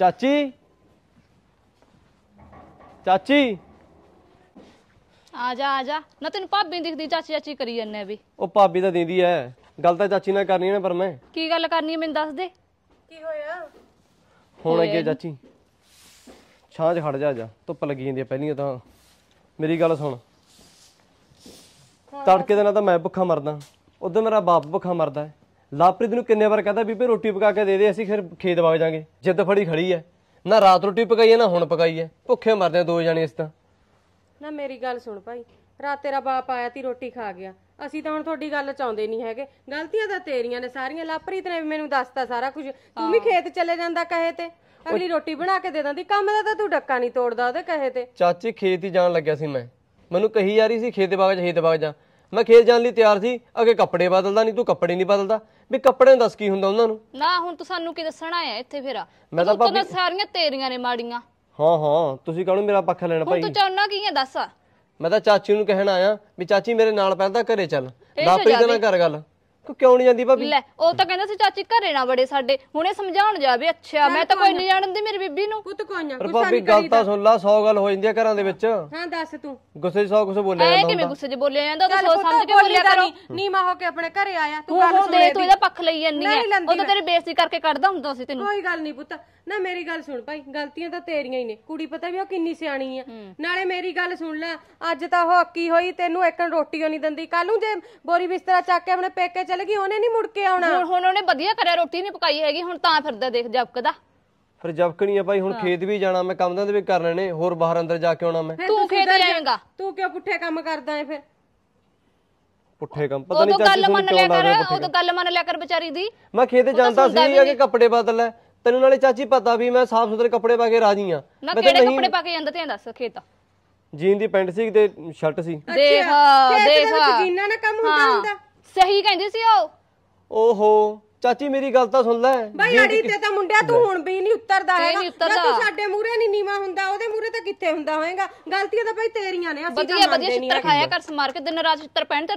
ਚਾਚੀ ਚਾਚੀ ਆ ਜਾ ਆ ਜਾ ਨਾ ਤੈਨੂੰ ਭਾਬੀ ਦਿਖਦੀ ਚਾਚੀ ਚਾਚੀ ਕਰੀ ਜੰਨੇ ਵੀ ਉਹ ਭਾਬੀ ਤਾਂ ਦਿੰਦੀ ਐ ਗੱਲ ਤਾਂ ਚਾਚੀ ਨਾਲ ਕਰਨੀ ਐ ਨਾ ਪਰ ਮੈਂ ਕੀ ਗੱਲ ਕਰਨੀ ਐ ਮੈਨੂੰ ਦੱਸ ਦੇ ਕੀ ਹੋਇਆ ਹੁਣ ਅੱਗੇ ਚਾਚੀ ਛਾਂ 'ਚ ਖੜ ਜਾ ਜਾ ਧੁੱਪ ਲੱਗੀ ਜਾਂਦੀ ਐ ਪਹਿਲੀਆਂ ਤਾਂ ਮੇਰੀ ਗੱਲ ਸੁਣ ਤੜਕੇ ਦੇ ਨਾਲ ਤਾਂ ਮੈਂ ਭੁੱਖਾ ਮਰਦਾ ਉਦੋਂ ਮੇਰਾ ਬਾਪ ਭੁੱਖਾ ਮਰਦਾ ਐ ਲਾਪਰੀਦ ਨੂੰ ਕਿੰਨੇ ਵਾਰ ਕਹਦਾ ਬੀਬੇ ਰੋਟੀ ਪਕਾ ਕੇ ਦੇ ਦੇ ਅਸੀਂ ਫਿਰ ਖੇਤ ਵਗ ਜਾਾਂਗੇ ਜਿੱਦ ਫੜੀ ਖੜੀ ਐ ਨਾ ਰਾਤ ਰੋਟੀ ਪਕਾਈ ਐ ਨਾ ਹੁਣ ਪਕਾਈ ਐ ਭੁੱਖੇ ਮਰਦੇ ਦੋ ਜਾਣੇ ਇਸ ਤਾਂ ਨਾ ਮੇਰੀ ਗੱਲ ਸੁਣ ਭਾਈ ਰਾਤ ਤੇਰਾ ਬਾਪ ਆਇਆ ਤੀ ਰੋਟੀ ਖਾ ਗਿਆ ਅਸੀਂ ਤਾਂ ਹੁਣ ਤੁਹਾਡੀ ਗੱਲ ਚਾਹੁੰਦੇ ਨਹੀਂ ਹੈਗੇ ਗਲਤੀਆਂ ਤਾਂ ਤੇਰੀਆਂ ਨੇ ਸਾਰੀਆਂ ਲਾਪਰੀਦ ਨੇ ਵੀ ਮੈਨੂੰ ਦੱਸਤਾ ਸਾਰਾ ਕੁਝ ਤੂੰ ਵੀ ਖੇਤ ਚਲੇ ਜਾਂਦਾ ਕਹੇ ਤੇ ਅਗਲੀ ਰੋਟੀ ਬਣਾ ਕੇ ਦੇ ਦਾਂਦੀ ਕੰਮ ਦਾ ਤਾਂ ਤੂੰ ਡੱਕਾ ਨਹੀਂ ਤੋੜਦਾ ਉਹਦੇ ਕਹੇ ਤੇ ਚਾਚੀ ਖੇਤ ਹੀ ਜਾਣ ਲੱਗਿਆ ਸੀ ਮੈਂ ਮੈਨੂੰ ਕਹੀ ਜਾ ਰਹੀ ਸੀ ਖੇਤ ਬਾਗ ਜਾ ਖੇਤ ਬਾਗ ਜਾ ਮੈਂ ਖੇਲ ਜਾਣ ਲਈ ਤਿਆਰ ਸੀ ਅਗੇ ਕੱਪੜੇ ਬਦਲਦਾ ਨਹੀਂ ਤੂੰ ਕੱਪੜੇ ਨਹੀਂ ਬਦਲਦਾ ਵੀ ਕੱਪੜੇ ਨੂੰ ਦੱਸ ਕੀ ਹੁੰਦਾ ਉਹਨਾਂ ਨੂੰ ਨਾ ਹੁਣ ਤੂੰ ਸਾਨੂੰ ਕੀ ਦੱਸਣਾ ਆ ਇੱਥੇ ਫੇਰਾ ਮੈਂ ਤਾਂ ਤੂੰ ਸਾਰੀਆਂ ਤੇਰੀਆਂ ਨੇ ਮਾੜੀਆਂ ਹਾਂ ਹਾਂ ਤੁਸੀਂ ਕਹਣੋ ਮੇਰਾ ਪੱਖ ਲੈਣਾ ਭਾਈ ਤੂੰ ਚਾਹੁੰਨਾ ਕੀ ਹੈ ਦੱਸ ਮੈਂ ਤਾਂ ਚਾਚੀ ਨੂੰ ਕਹਿਣ ਆਇਆ ਵੀ ਚਾਚੀ ਮੇਰੇ ਨਾਲ ਪਹਿਲਾਂ ਘਰੇ ਚੱਲ ਦਾਪੇ ਦੇ ਨਾਲ ਕਰ ਗੱਲ ਕਿਉਂ ਨਹੀਂ ਜਾਂਦੀ ਭਾਬੀ ਲੈ ਉਹ ਤਾਂ ਕਹਿੰਦਾ ਸੀ ਚਾਚੀ ਘਰੇ ਨਾ ਬੜੇ ਸਾਡੇ ਹੁਣੇ ਸਮਝਾਉਣ ਜਾਵੇ ਅੱਛਾ ਮੈਂ ਤਾਂ ਕੋਈ ਨਹੀਂ ਜਾਣਦੀ ਮੇਰੀ ਬੀਬੀ ਨੂੰ ਪੁੱਤ ਕੋਈ ਨਾ ਪਰ ਭਾਬੀ ਗੱਲ ਤਾਂ ਸੁਣ ਲਾ 100 ਗੱਲ ਹੋ ਜਾਂਦੀ ਆ ਘਰਾਂ ਦੇ ਵਿੱਚ ਹਾਂ ਦੱਸ ਤੂੰ ਗੁੱਸੇ 'ਚ 100 ਕੁਝ ਬੋਲਿਆ ਜਾਂਦਾ ਐ ਕਿਵੇਂ ਗੁੱਸੇ 'ਚ ਬੋਲਿਆ ਜਾਂਦਾ ਉਹ ਸਮਝ ਕੇ ਬੋਲਿਆ ਕਰੋ ਨੀਮਾ ਹੋ ਕੇ ਆਪਣੇ ਘਰੇ ਆਇਆ ਤੂੰ ਗੱਲ ਦੇ ਤੂੰ ਇਹਦਾ ਪੱਖ ਲਈ ਜਾਂਦੀ ਹੈ ਉਹ ਤਾਂ ਤੇਰੀ ਬੇਇੱਜ਼ਤੀ ਕਰਕੇ ਕੱਢਦਾ ਹੁੰਦਾ ਸੀ ਤੈਨੂੰ ਕੋਈ ਗੱਲ ਨਹੀਂ ਪੁੱਤ ਨਾ ਮੇਰੀ ਗੱਲ ਸੁਣ ਭਾਈ ਗਲਤੀਆਂ ਤਾਂ ਤੇਰੀਆਂ ਹੀ ਨੇ ਕੁੜੀ ਪਤਾ ਵੀ ਉਹ ਕਿੰਨੀ ਸਿਆਣੀ ਆ ਨਾਲੇ ਮੇਰੀ ਗੱਲ ਸੁਣ ਲੈ ਅੱਜ ਤਾਂ ਉਹ ਅੱਕੀ ਹੋਈ ਤੈਨੂੰ ਇੱਕ ਰੋਟੀ ਨਹੀਂ ਦਿੰਦੀ ਕੱਲ ਨੂੰ ਜੇ ਬੋਰੀ ਬਿਸਤਰਾ ਚੱਕ ਕੇ ਆਪਣੇ ਪੇਕੇ ਚਲੇ ਗਈ ਉਹਨੇ ਨਹੀਂ ਮੁੜ ਕੇ ਆਉਣਾ ਹੁਣ ਹੁਣ ਉਹਨੇ ਵਧੀਆ ਕਰਿਆ ਰੋਟੀ ਨਹੀਂ ਪਕਾਈ ਹੈਗੀ ਹੁਣ ਤਾਂ ਫਿਰਦਾ ਦੇਖ ਜਬਕਦਾ ਫਿਰ ਜਬਕਣੀ ਆ ਭਾਈ ਹੁਣ ਖੇਤ ਵੀ ਜਾਣਾ ਮੈਂ ਕੰਮ ਦੇ ਵੀ ਕਰਨੇ ਨੇ ਹੋਰ ਬਾਹਰ ਅੰਦਰ ਜਾ ਕੇ ਆਉਣਾ ਮੈਂ ਤੂੰ ਖੇਤ ਜਾਏਂਗਾ ਤੂੰ ਕਿਉਂ ਪੁੱਠੇ ਕੰਮ ਕਰਦਾ ਐ ਫਿਰ ਪੁੱਠੇ ਕੰਮ ਪਤਾ ਨਹੀਂ ਚੱਲ ਗੱਲ ਮੰਨ ਲਿਆ ਕਰ ਉਹ ਤਾਂ ਗੱਲ ਮੰਨ ਲਿਆ ਕਰ ਵਿਚਾਰੀ ਦੀ ਮੈਂ ਖੇਤ ਜਾਂਦਾ ਸੀ ਕਿ ਕੱਪੜੇ ਬਦਲ ਲੈ ਤੈਨੂੰ ਨਾਲੇ ਚਾਚੀ ਪਤਾ ਵੀ ਮੈਂ ਸਾਫ ਸੁਥਰੇ ਕੱਪੜੇ ਪਾ ਕੇ ਰਾਜੀ ਆ ਨਾ ਕਿਹੜੇ ਕੱਪੜੇ ਪਾ ਕੇ ਜਾਂਦਾ ਤੇ ਦੱਸ ਖੇਤ ਜੀਨ ਦੀ ਪੈਂਟ ਸੀ ਤੇ ਸ਼ਰਟ ਸੀ ਦੇਖ ਦੇਖ ਜੀਨਾਂ ਨਾਲ ਕੰਮ ਹੁੰਦਾ ਹੁੰਦਾ ਸਹੀ ਕਹਿੰਦੀ ਸੀ ਉਹ ਓਹੋ ਚਾਚੀ ਮੇਰੀ ਗੱਲ ਤਾਂ ਸੁਣ ਲੈ ਬਾਈ ਅੜੀ ਤੇ ਤਾਂ ਮੁੰਡਿਆ ਤੂੰ ਹੁਣ ਵੀ ਨਹੀਂ ਉੱਤਰਦਾ ਹੈਗਾ ਨਾ ਤੂੰ ਸਾਡੇ ਮੂਹਰੇ ਨਹੀਂ ਨੀਵਾ ਹੁੰਦਾ ਉਹਦੇ ਮੂਹਰੇ ਤਾਂ ਕਿੱਥੇ ਹੁੰਦਾ ਹੋਏਗਾ ਗਲਤੀਆਂ ਤਾਂ ਭਾਈ ਤੇਰੀਆਂ ਨੇ ਅਸੀਂ ਤਾਂ ਮੰਨਦੇ ਨਹੀਂ ਵਧੀਆ ਵਧੀਆ ਚਿੱਤਰ ਖਾਇਆ ਕਰ ਸਮਾਰ ਕੇ ਦਿਨ ਰਾਤ ਚਿੱਤਰ ਪੈਣ ਤੇ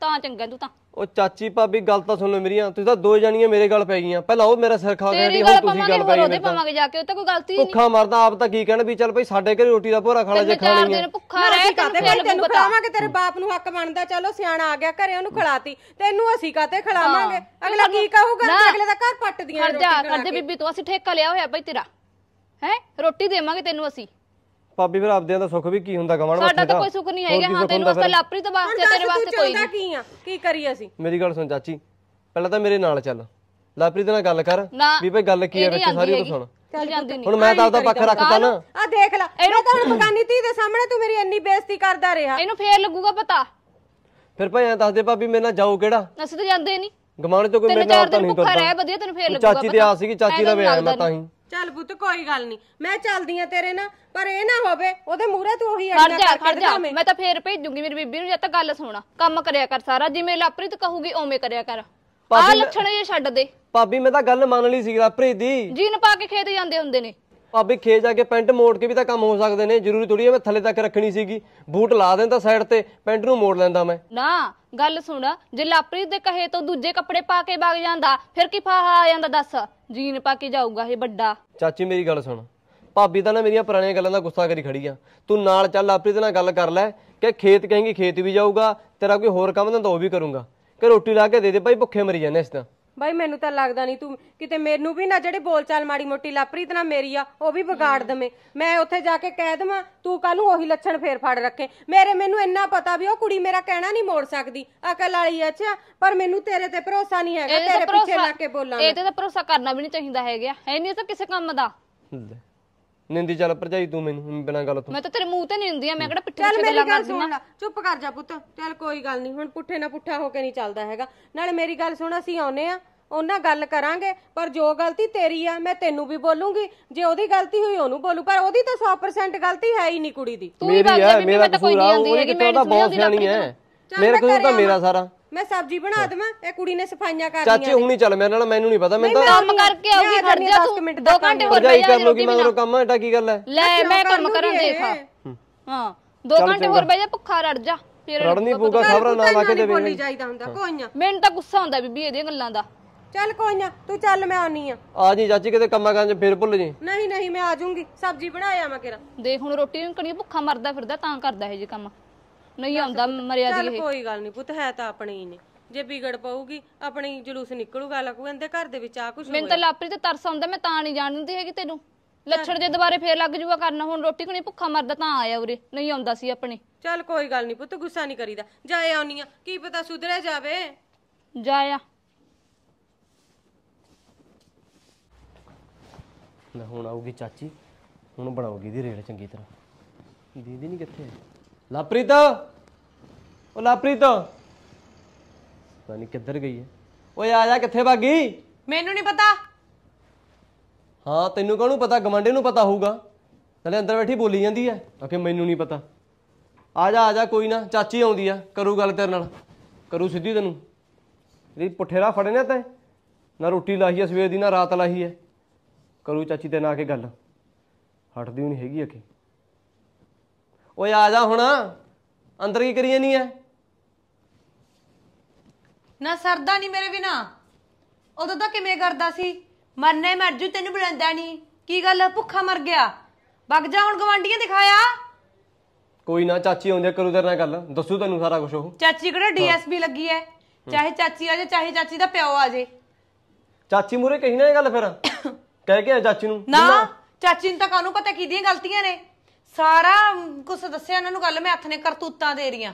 ਤਾਂ ਚੰਗਾ ਤੂੰ ਤਾਂ ਉਹ ਚਾਚੀ ਭਾਬੀ ਗੱਲ ਤਾਂ ਸੁਣ ਲਓ ਮੇਰੀਆਂ ਤੁਸੀਂ ਤਾਂ ਦੋ ਜਣੀਆਂ ਮੇਰੇ ਗੱਲ ਪੈ ਗਈਆਂ ਪਹਿਲਾਂ ਉਹ ਮੇਰਾ ਸਿਰ ਖਾ ਕੇ ਹਟੀ ਹੁਣ ਤੁਸੀਂ ਗੱਲ ਪੈ ਗਈ ਉਹਦੇ ਪਾਵਾਂਗੇ ਜਾ ਕੇ ਉਹ ਤਾਂ ਕੋਈ ਗਲਤੀ ਨਹੀਂ ਭੁੱਖਾ ਮਰਦਾ ਆਪ ਤਾਂ ਕੀ ਕਹਿਣਾ ਵੀ ਚੱਲ ਭਾਈ ਸਾਡੇ ਘਰੇ ਰੋਟੀ ਦਾ ਭੋਰਾ ਖਾਣਾ ਜੇ ਖਾਣੀ ਹੈ ਭੁੱਖਾ ਰਹਿ ਕਾਤੇ ਭਾਈ ਤੈਨੂੰ ਖਿਲਾਵਾਂਗੇ ਤੇਰੇ ਬਾਪ ਨੂੰ ਹੱਕ ਬਣਦਾ ਚਲੋ ਸਿਆਣਾ ਆ ਗਿਆ ਘਰੇ ਉਹਨੂੰ ਖਿਲਾਤੀ ਤੈਨੂੰ ਅਸੀਂ ਕਾਤੇ ਖਿਲਾਵਾਂਗੇ ਅਗਲਾ ਕੀ ਕਹੂਗਾ ਅਗਲੇ ਦਾ ਘਰ ਪੱਟ ਦੀਆਂ ਰੋਟੀ ਕਰਦੇ ਬੀਬੀ ਤੂੰ ਅਸੀਂ ਠੇਕਾ ਲਿਆ ਹੋਇਆ ਭਾਈ ਤੇਰਾ ਹੈ ਰੋਟੀ ਦੇਵਾਂਗੇ ਤੈਨੂੰ ਅਸੀਂ ਭਾਬੀ ਫਿਰ ਆਪਦਿਆਂ ਦਾ ਸੁੱਖ ਵੀ ਕੀ ਹੁੰਦਾ ਗਵਣ ਵਾਸਤੇ ਸਾਡਾ ਤਾਂ ਕੋਈ ਸੁੱਖ ਨਹੀਂ ਹੈਗਾ ਹਾਂ ਤੈਨੂੰ ਵਾਸਤੇ ਲਾਪਰੀ ਤਾਂ ਵਾਸਤੇ ਤੇਰੇ ਵਾਸਤੇ ਕੋਈ ਨਹੀਂ ਕੀ ਆ ਕੀ ਕਰੀ ਅਸੀਂ ਮੇਰੀ ਗੱਲ ਸੁਣ ਚਾਚੀ ਪਹਿਲਾਂ ਤਾਂ ਮੇਰੇ ਨਾਲ ਚੱਲ ਲਾਪਰੀ ਦੇ ਨਾਲ ਗੱਲ ਕਰ ਵੀ ਭਾਈ ਗੱਲ ਕੀ ਹੈ ਵਿੱਚ ਸਾਰੀ ਤੂੰ ਸੁਣ ਹੁਣ ਮੈਂ ਤਾਂ ਆਪਦਾ ਪੱਖ ਰੱਖਦਾ ਨਾ ਆ ਦੇਖ ਲੈ ਮੈਂ ਤਾਂ ਹੁਣ ਬਗਾਨੀ ਧੀ ਦੇ ਸਾਹਮਣੇ ਤੂੰ ਮੇਰੀ ਇੰਨੀ ਬੇਇੱਜ਼ਤੀ ਕਰਦਾ ਰਿਹਾ ਇਹਨੂੰ ਫੇਰ ਲੱਗੂਗਾ ਪਤਾ ਫਿਰ ਭਾਈ ਐਂ ਦੱਸਦੇ ਭਾਬੀ ਮੇਰੇ ਨਾਲ ਜਾਓ ਕਿਹੜਾ ਅਸੀਂ ਤਾਂ ਜਾਂਦੇ ਨਹੀਂ ਗਮਾਣੇ ਤੋਂ ਕੋਈ ਮੇਰੇ ਨਾਲ ਤਾਂ ਨਹੀਂ ਤੁਰਦਾ ਚਾਚੀ ਤੇ ਆ ਸੀਗੀ ਚਾਚੀ ਦਾ ਵਿਆਹ ਮੈਂ ਤਾਂ ਹੀ ਚੱਲ ਪੁੱਤ ਕੋਈ ਗੱਲ ਨਹੀਂ ਮੈਂ ਚੱਲਦੀ ਆ ਤੇਰੇ ਨਾਲ ਪਰ ਇਹ ਨਾ ਹੋਵੇ ਉਹਦੇ ਮੂਹਰੇ ਤੂੰ ਉਹੀ ਖੜ ਜਾ ਖੜ ਜਾ ਮੈਂ ਤਾਂ ਫੇਰ ਭੇਜੂਗੀ ਮੇਰੀ ਬੀਬੀ ਨੂੰ ਜਦ ਤੱਕ ਗੱਲ ਸੁਣਾ ਕੰਮ ਕਰਿਆ ਕਰ ਸਾਰਾ ਜਿਵੇਂ ਲਾਪ੍ਰਿਤ ਕਹੂਗੀ ਓਵੇਂ ਕਰਿਆ ਕਰ ਆ ਲੱਛਣ ਇਹ ਛੱਡ ਦੇ ਭਾਬੀ ਮੈਂ ਤਾਂ ਗੱਲ ਮੰਨ ਲਈ ਸੀ ਲਾਪ੍ਰਿਤ ਦੀ ਜੀਨ ਪਾ ਕੇ ਖੇਤ ਜਾਂਦੇ ਹੁੰਦੇ ਨੇ ਭਾਬੀ ਖੇ ਜਾ ਕੇ ਪੈਂਟ ਮੋੜ ਕੇ ਵੀ ਤਾਂ ਕੰਮ ਹੋ ਸਕਦੇ ਨੇ ਜ਼ਰੂਰੀ ਥੋੜੀ ਐ ਮੈਂ ਥੱਲੇ ਤੱਕ ਰੱਖਣੀ ਸੀਗੀ ਬੂਟ ਲਾ ਦੇਂਦਾ ਸਾਈਡ ਤੇ ਪੈਂਟ ਨੂੰ ਮੋੜ ਲੈਂਦਾ ਮੈਂ ਨਾ ਗੱਲ ਸੁਣ ਜੇ ਲਾਪਰੀ ਦੇ ਕਹੇ ਤਾਂ ਦੂਜੇ ਕੱਪੜੇ ਪਾ ਕੇ ਵਗ ਜਾਂਦਾ ਫਿਰ ਕੀ ਫਾਹਾ ਆ ਜਾਂਦਾ ਦੱਸ ਜੀਨ ਪਾ ਕੇ ਜਾਊਗਾ ਇਹ ਵੱਡਾ ਚਾਚੀ ਮੇਰੀ ਗੱਲ ਸੁਣ ਭਾਬੀ ਤਾਂ ਨਾ ਮੇਰੀਆਂ ਪੁਰਾਣੀਆਂ ਗੱਲਾਂ ਦਾ ਗੁੱਸਾ ਕਰੀ ਖੜੀ ਆ ਤੂੰ ਨਾਲ ਚੱਲ ਲਾਪਰੀ ਦੇ ਨਾਲ ਗੱਲ ਕਰ ਲੈ ਕਿ ਖੇਤ ਕਹਿੰਗੀ ਖੇਤ ਵੀ ਜਾਊਗਾ ਤੇਰਾ ਕੋਈ ਹੋਰ ਕੰਮ ਤਾਂ ਉਹ ਵੀ ਕਰੂੰਗਾ ਕਿ ਰੋਟੀ ਲਾ ਕੇ ਦੇ ਦੇ ਭਾਈ ਭੁੱਖੇ ਮਰੀ ਜਾਂਦੇ ਇਸ ਤਾਂ ਬਾਈ ਮੈਨੂੰ ਤਾਂ ਲੱਗਦਾ ਨਹੀਂ ਤੂੰ ਕਿਤੇ ਮੈਨੂੰ ਵੀ ਨਾ ਜਿਹੜੇ ਬੋਲਚਾਲ ਮਾੜੀ ਮੋਟੀ ਲਾਪਰੀਤ ਨਾ ਮੇਰੀ ਆ ਉਹ ਵੀ ਵਿਗਾੜ ਦਵੇਂ ਮੈਂ ਉੱਥੇ ਜਾ ਕੇ ਕਹਿ ਦਵਾਂ ਤੂੰ ਕੱਲ ਨੂੰ ਉਹੀ ਲੱਛਣ ਫੇਰ ਫੜ ਰੱਖੇ ਮੇਰੇ ਮੈਨੂੰ ਇੰਨਾ ਪਤਾ ਵੀ ਉਹ ਕੁੜੀ ਮੇਰਾ ਕਹਿਣਾ ਨਹੀਂ ਮੋੜ ਸਕਦੀ ਅਕਲ ਵਾਲੀ ਐ ਅੱਛਾ ਪਰ ਮੈਨੂੰ ਤੇਰੇ ਤੇ ਭਰੋਸਾ ਨਹੀਂ ਹੈਗਾ ਤੇਰੇ ਪਿੱਛੇ ਲੱਗ ਕੇ ਬੋਲਾਂ ਇਹਦੇ ਤਾਂ ਭਰੋਸਾ ਕਰਨਾ ਵੀ ਨਹੀਂ ਚਾਹੀਦਾ ਹੈਗਾ ਹੈ ਨਹੀਂ ਤਾਂ ਕਿਸੇ ਕੰਮ ਦਾ ਨਿੰਦੀ ਚੱਲ ਭਰਜਾਈ ਤੂੰ ਮੈਨੂੰ ਬਿਨਾਂ ਗੱਲ ਤੋਂ ਮੈਂ ਤਾਂ ਤੇਰੇ ਮੂੰਹ ਤੇ ਨਹੀਂ ਹੁੰਦੀ ਆ ਮੈਂ ਕਿਹੜਾ ਪਿੱਠੇ ਚੱਲ ਮੇਰੀ ਗੱਲ ਸੁਣ ਚੁੱਪ ਕਰ ਜਾ ਪੁੱਤ ਚੱਲ ਕੋਈ ਗੱਲ ਨਹੀਂ ਹੁਣ ਪੁੱਠੇ ਨਾ ਪੁੱਠਾ ਹੋ ਕੇ ਨਹੀਂ ਚੱਲਦਾ ਹੈਗਾ ਨਾਲੇ ਮੇਰੀ ਗੱਲ ਸੁਣ ਅਸੀਂ ਆਉਨੇ ਆ ਉਹਨਾਂ ਗੱਲ ਕਰਾਂਗੇ ਪਰ ਜੋ ਗਲਤੀ ਤੇਰੀ ਆ ਮੈਂ ਤੈਨੂੰ ਵੀ ਬੋਲੂੰਗੀ ਜੇ ਉਹਦੀ ਗਲਤੀ ਹੋਈ ਉਹਨੂੰ ਬੋਲੂ ਪਰ ਉਹਦੀ ਤਾਂ 100% ਗਲਤੀ ਹੈ ਹੀ ਨਹੀਂ ਕੁੜੀ ਦੀ ਤੂੰ ਵੀ ਮੇਰੀ ਮੇਰਾ ਮੈਂ ਤਾਂ ਕੋਈ ਨਹੀਂ ਆਉਂਦੀ ਉਹ ਹੈਗੀ ਮੈਂ ਉਹਦਾ ਬਹੁਤ ਸਿਆਣੀ ਹੈ ਮੇਰੇ ਕੋਲ ਤਾਂ ਮੇਰਾ ਸਾਰਾ ਮੈਂ ਸਬਜ਼ੀ ਬਣਾ ਦਵਾਂ ਇਹ ਕੁੜੀ ਨੇ ਸਫਾਈਆਂ ਕਰ ਚਾਚੇ ਚਾਚੀ ਹੁਣੀ ਚੱਲ ਮੇਰੇ ਨਾਲ ਮੈਨੂੰ ਨਹੀਂ ਪਤਾ ਮੈਂ ਤਾਂ ਕੰਮ ਕਰਕੇ ਆਉਗੀ ਖੜ ਜਾ ਤੂੰ 2 ਘੰਟੇ ਹੋਰ ਬੈਠ ਜਾ ਰੋਟੀ ਮਗਰੋਂ ਕੰਮ ਐਡਾ ਕੀ ਗੱਲ ਹੈ ਲੈ ਮੈਂ ਕੰਮ ਕਰਾਂ ਦੇਖ ਹਾਂ 2 ਘੰਟੇ ਹੋਰ ਬਈ ਜਾ ਭੁੱਖਾ ਰੜ ਜਾ ਰੜਨੀ ਪੂਗਾ ਖਬਰਾਂ ਨਾ ਲਾ ਕੇ ਦੇਵੇਂ ਬੋਲੀ ਜਾਈਦਾ ਹੁੰਦਾ ਕੋਈਆਂ ਮੈਨੂੰ ਤਾਂ ਗੁੱਸਾ ਆਉਂਦਾ ਬੀਬੀ ਇਹਦੀਆਂ ਗੱਲਾਂ ਦਾ ਚੱਲ ਕੋਈ ਨਾ ਤੂੰ ਚੱਲ ਮੈਂ ਆਉਣੀ ਆ ਆ ਜੀ ਚਾਚੀ ਕਿਤੇ ਕੰਮਾਂ ਕਾਂਜ ਫੇਰ ਭੁੱਲ ਜੀ ਨਹੀਂ ਨਹੀਂ ਮੈਂ ਆ ਜਾਊਂਗੀ ਸਬਜ਼ੀ ਬਣਾਇਆ ਮੈਂ ਕਿਰਾ ਦੇਖ ਹੁਣ ਰੋਟੀ ਨਹੀਂ ਕਣੀ ਭੁੱਖਾ ਮਰਦਾ ਫਿਰਦਾ ਤਾਂ ਕਰਦਾ ਇਹ ਜੀ ਕੰਮ ਨਹੀਂ ਆਉਂਦਾ ਮਰਿਆ ਦੀ ਚੱਲ ਇਹ ਕੋਈ ਗੱਲ ਨਹੀਂ ਪੁੱਤ ਹੈ ਤਾਂ ਆਪਣੇ ਹੀ ਨੇ ਜੇ ਵਿਗੜ ਪਊਗੀ ਆਪਣੀ ਜਲੂਸ ਨਿਕਲੂਗਾ ਲੱਗੂ ਇਹਦੇ ਘਰ ਦੇ ਵਿੱਚ ਆ ਕੁਝ ਮੈਨੂੰ ਤਾਂ ਲਾਪਰੀ ਤੇ ਤਰਸ ਆਉਂਦਾ ਮੈਂ ਤਾਂ ਨਹੀਂ ਜਾਣਦੀ ਹੈਗੀ ਤੈਨੂੰ ਲੱਛਣ ਜੇ ਦੁਬਾਰੇ ਫੇਰ ਲੱਗ ਜੂਗਾ ਕਰਨਾ ਹੁਣ ਰੋਟੀ ਖਣੀ ਭੁੱਖਾ ਮਰਦਾ ਤਾਂ ਆਇਆ ਉਰੇ ਨਹੀਂ ਆਉਂਦਾ ਸੀ ਆਪਣੇ ਚੱਲ ਕੋਈ ਗੱਲ ਨਹੀਂ ਪੁੱਤ ਗੁੱਸਾ ਨਹੀਂ ਕਰੀਦਾ ਜਾਏ ਆਉਣੀ ਆ ਕੀ ਪਤਾ ਸੁਧਰੇ ਜਾਵੇ ਜਾਇਆ ਨਾ ਹੁਣ ਆਊਗੀ ਚਾਚੀ ਹੁਣ ਬਣਾਉਗੀ ਦੀ ਰੇਲ ਚੰਗੀ ਤਰ੍ਹਾਂ ਦੀਦੀ ਨਹੀਂ ਕਿੱਥੇ ਹੈ ਲਾਪ੍ਰੀਤ ਉਹ ਲਾਪ੍ਰੀਤ ਪਤਾ ਕਿੱਧਰ ਗਈ ਹੈ ਓਏ ਆ ਜਾ ਕਿੱਥੇ ਭਾਗੀ ਮੈਨੂੰ ਨਹੀਂ ਪਤਾ ਹਾਂ ਤੈਨੂੰ ਕਾਹਨੂੰ ਪਤਾ ਗਵਾਂਡੇ ਨੂੰ ਪਤਾ ਹੋਊਗਾ ਨਾਲੇ ਅੰਦਰ ਬੈਠੀ ਬੋਲੀ ਜਾਂਦੀ ਹੈ ਕਿ ਮੈਨੂੰ ਨਹੀਂ ਪਤਾ ਆ ਜਾ ਆ ਜਾ ਕੋਈ ਨਾ ਚਾਚੀ ਆਉਂਦੀ ਆ ਕਰੂ ਗੱਲ ਤੇਰੇ ਨਾਲ ਕਰੂ ਸਿੱਧੀ ਤੈਨੂੰ ਜਿਹੜੀ ਪੁੱਠੇਰਾ ਫੜੇ ਨੇ ਤੈਂ ਨਾ ਰੋਟੀ ਲਾਹੀ ਐ ਸਵੇਰ ਦੀ ਨਾ ਰਾਤ ਲਾਹੀ ਐ ਕਰੂ ਚਾਚੀ ਤੇ ਨਾ ਕੇ ਗੱਲ ਹਟਦੀ ਨਹੀਂ ਹੈਗੀ ਅਕੇ ਓਏ ਆ ਜਾ ਹੁਣ ਅੰਦਰ ਕੀ ਕਰੀ ਜਾਨੀ ਐ ਨਾ ਸਰਦਾ ਨਹੀਂ ਮੇਰੇ ਬਿਨਾ ਉਦੋਂ ਤਾਂ ਕਿਵੇਂ ਕਰਦਾ ਸੀ ਮਰਨੇ ਮਰ ਜੂ ਤੈਨੂੰ ਬੁਲਾਉਂਦਾ ਨਹੀਂ ਕੀ ਗੱਲ ਭੁੱਖਾ ਮਰ ਗਿਆ ਵਗ ਜਾ ਹੁਣ ਗਵਾਂਡੀਆਂ ਦਿਖਾਇਆ ਕੋਈ ਨਾ ਚਾਚੀ ਆਉਂਦੇ ਕਰੂ ਤੇਰੇ ਨਾਲ ਗੱਲ ਦੱਸੂ ਤੈਨੂੰ ਸਾਰਾ ਕੁਝ ਉਹ ਚਾਚੀ ਕਿਹੜਾ ਡੀਐਸਪੀ ਲੱਗੀ ਐ ਚਾਹੇ ਚਾਚੀ ਆ ਜਾ ਚਾਹੇ ਚਾਚੀ ਦਾ ਪਿਓ ਆ ਜੇ ਚਾਚੀ ਮੂਰੇ ਕਹੀ ਨਾ ਇਹ ਗੱਲ ਫਿਰ ਕਹਿ ਕੇ ਆ ਚਾਚੀ ਨੂੰ ਨਾ ਚਾਚੀ ਨੂੰ ਤਾਂ ਕਾਹਨੂੰ ਪਤਾ ਕਿਹਦੀਆਂ ਗਲਤੀਆਂ ਨੇ ਸਾਰਾ ਕੁਝ ਦੱਸਿਆ ਇਹਨਾਂ ਨੂੰ ਗੱਲ ਮੈਂ ਹੱਥ ਨੇ ਕਰਤੂਤਾਂ ਦੇ ਰਹੀਆਂ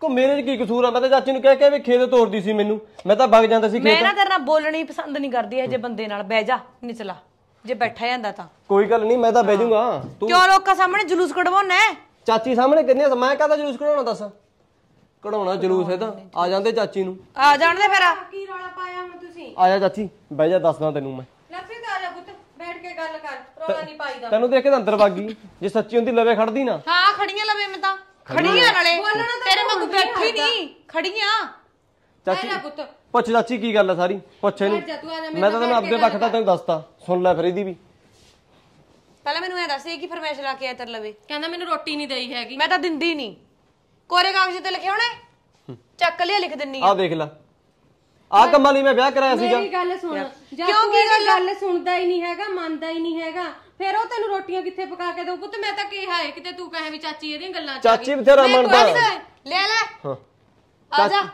ਕੋ ਮੇਰੇ ਕੀ ਕਸੂਰ ਆ ਮੈਂ ਤਾਂ ਚਾਚੀ ਨੂੰ ਕਹਿ ਕੇ ਵੀ ਖੇਤ ਤੋੜਦੀ ਸੀ ਮੈਨੂੰ ਮੈਂ ਤਾਂ ਵਗ ਜਾਂਦਾ ਸੀ ਖੇਤ ਮੈਂ ਨਾ ਤੇਰੇ ਨਾਲ ਬੋਲਣੀ ਪਸੰਦ ਨਹੀਂ ਕਰਦੀ ਇਹ ਜੇ ਬੰਦੇ ਨਾਲ ਬਹਿ ਜਾ ਨਿਚਲਾ ਜੇ ਬੈਠਾ ਜਾਂਦਾ ਤਾਂ ਕੋਈ ਗੱਲ ਨਹੀਂ ਮੈਂ ਤਾਂ ਬਹਿ ਜਾਊਗਾ ਤੂੰ ਕਿਉਂ ਲੋਕਾਂ ਸਾਹਮਣੇ ਜਲੂਸ ਕਢਵਾਉਣਾ ਹੈ ਚਾਚੀ ਸਾਹਮਣੇ ਕਿੰਨੇ ਮੈਂ ਕਾਹਦਾ ਜਲੂਸ ਕਢਵਾਉਣਾ ਦੱਸ ਕਢਾਉਣਾ ਜਲੂਸ ਇਹ ਤਾਂ ਆ ਜਾਂਦੇ ਚਾਚੀ ਨੂੰ ਆ ਜਾਣਦੇ ਫੇਰਾ ਆ ਕੀ ਰੌਲਾ ਪਾਇਆ ਹੁਣ ਤੁਸੀਂ ਆ ਜਾ ਚਾਚੀ ਬਹਿ ਜਾ ਦੱਸਦਾ ਤੈਨੂੰ ਮੈਂ ਗੱਲ ਕਰ ਰੋਲਾ ਨਹੀਂ ਪਾਈਦਾ ਤੈਨੂੰ ਦੇਖ ਕੇ ਤਾਂ ਅੰਦਰ ਵਗ ਗਈ ਜੇ ਸੱਚੀ ਹੁੰਦੀ ਲਵੇ ਖੜਦੀ ਨਾ ਹਾਂ ਖੜੀਆਂ ਲਵੇ ਮੈਂ ਤਾਂ ਖੜੀਆਂ ਨਾਲੇ ਤੇਰੇ ਵਾਂਗੂ ਬੈਠੀ ਨਹੀਂ ਖੜੀਆਂ ਚਾਚੀ ਪੁੱਛ ਚਾਚੀ ਕੀ ਗੱਲ ਆ ਸਾਰੀ ਪੁੱਛ ਇਹਨੂੰ ਮੈਂ ਤਾਂ ਤੈਨੂੰ ਆਪਦੇ ਪੱਖ ਦਾ ਤੈਨੂੰ ਦੱਸਤਾ ਸੁਣ ਲੈ ਫਿਰ ਇਹਦੀ ਵੀ ਪਹਿਲਾਂ ਮੈਨੂੰ ਇਹ ਦੱਸ ਇਹ ਕੀ ਫਰਮੈਸ਼ ਲਾ ਕੇ ਆਇਆ ਤੇਰੇ ਲਵੇ ਕਹਿੰਦਾ ਮੈਨੂੰ ਰੋਟੀ ਨਹੀਂ ਦੇਈ ਹੈਗੀ ਮੈਂ ਤਾਂ ਦਿੰਦੀ ਨਹੀਂ ਕੋਰੇ ਕਾਗਜ਼ ਤੇ ਲਿਖਿਆ ਹੋਣਾ ਚੱਕ ਲਿਆ ਲਿਖ ਦਿੰਨੀ ਆ ਆ ਦੇਖ ਲੈ ਆ ਕੰਮਾਂ ਲਈ ਮੈਂ ਵਿਆਹ ਕਰਾਇਆ ਸੀਗਾ ਮੇਰੀ ਗੱਲ ਸੁਣ ਜਾਂ ਤੂੰ ਇਹ ਗੱਲ ਸੁਣਦਾ ਹੀ ਨਹੀਂ ਹੈਗਾ ਮੰਨਦਾ ਹੀ ਨਹੀਂ ਹੈਗਾ ਫਿਰ ਉਹ ਤੈਨੂੰ ਰੋਟੀਆਂ ਕਿੱਥੇ ਪਕਾ ਕੇ ਦੇਊ ਪੁੱਤ ਮੈਂ ਤਾਂ ਕਿਹਾ ਹੈ ਕਿਤੇ ਤੂੰ ਕਹੇ ਵੀ ਚਾਚੀ ਇਹਦੀਆਂ ਗੱਲਾਂ ਚਾਚੀ ਬਥੇਰਾ ਮੰਨਦਾ ਲੈ ਲੈ ਹਾਂ ਆ ਜਾ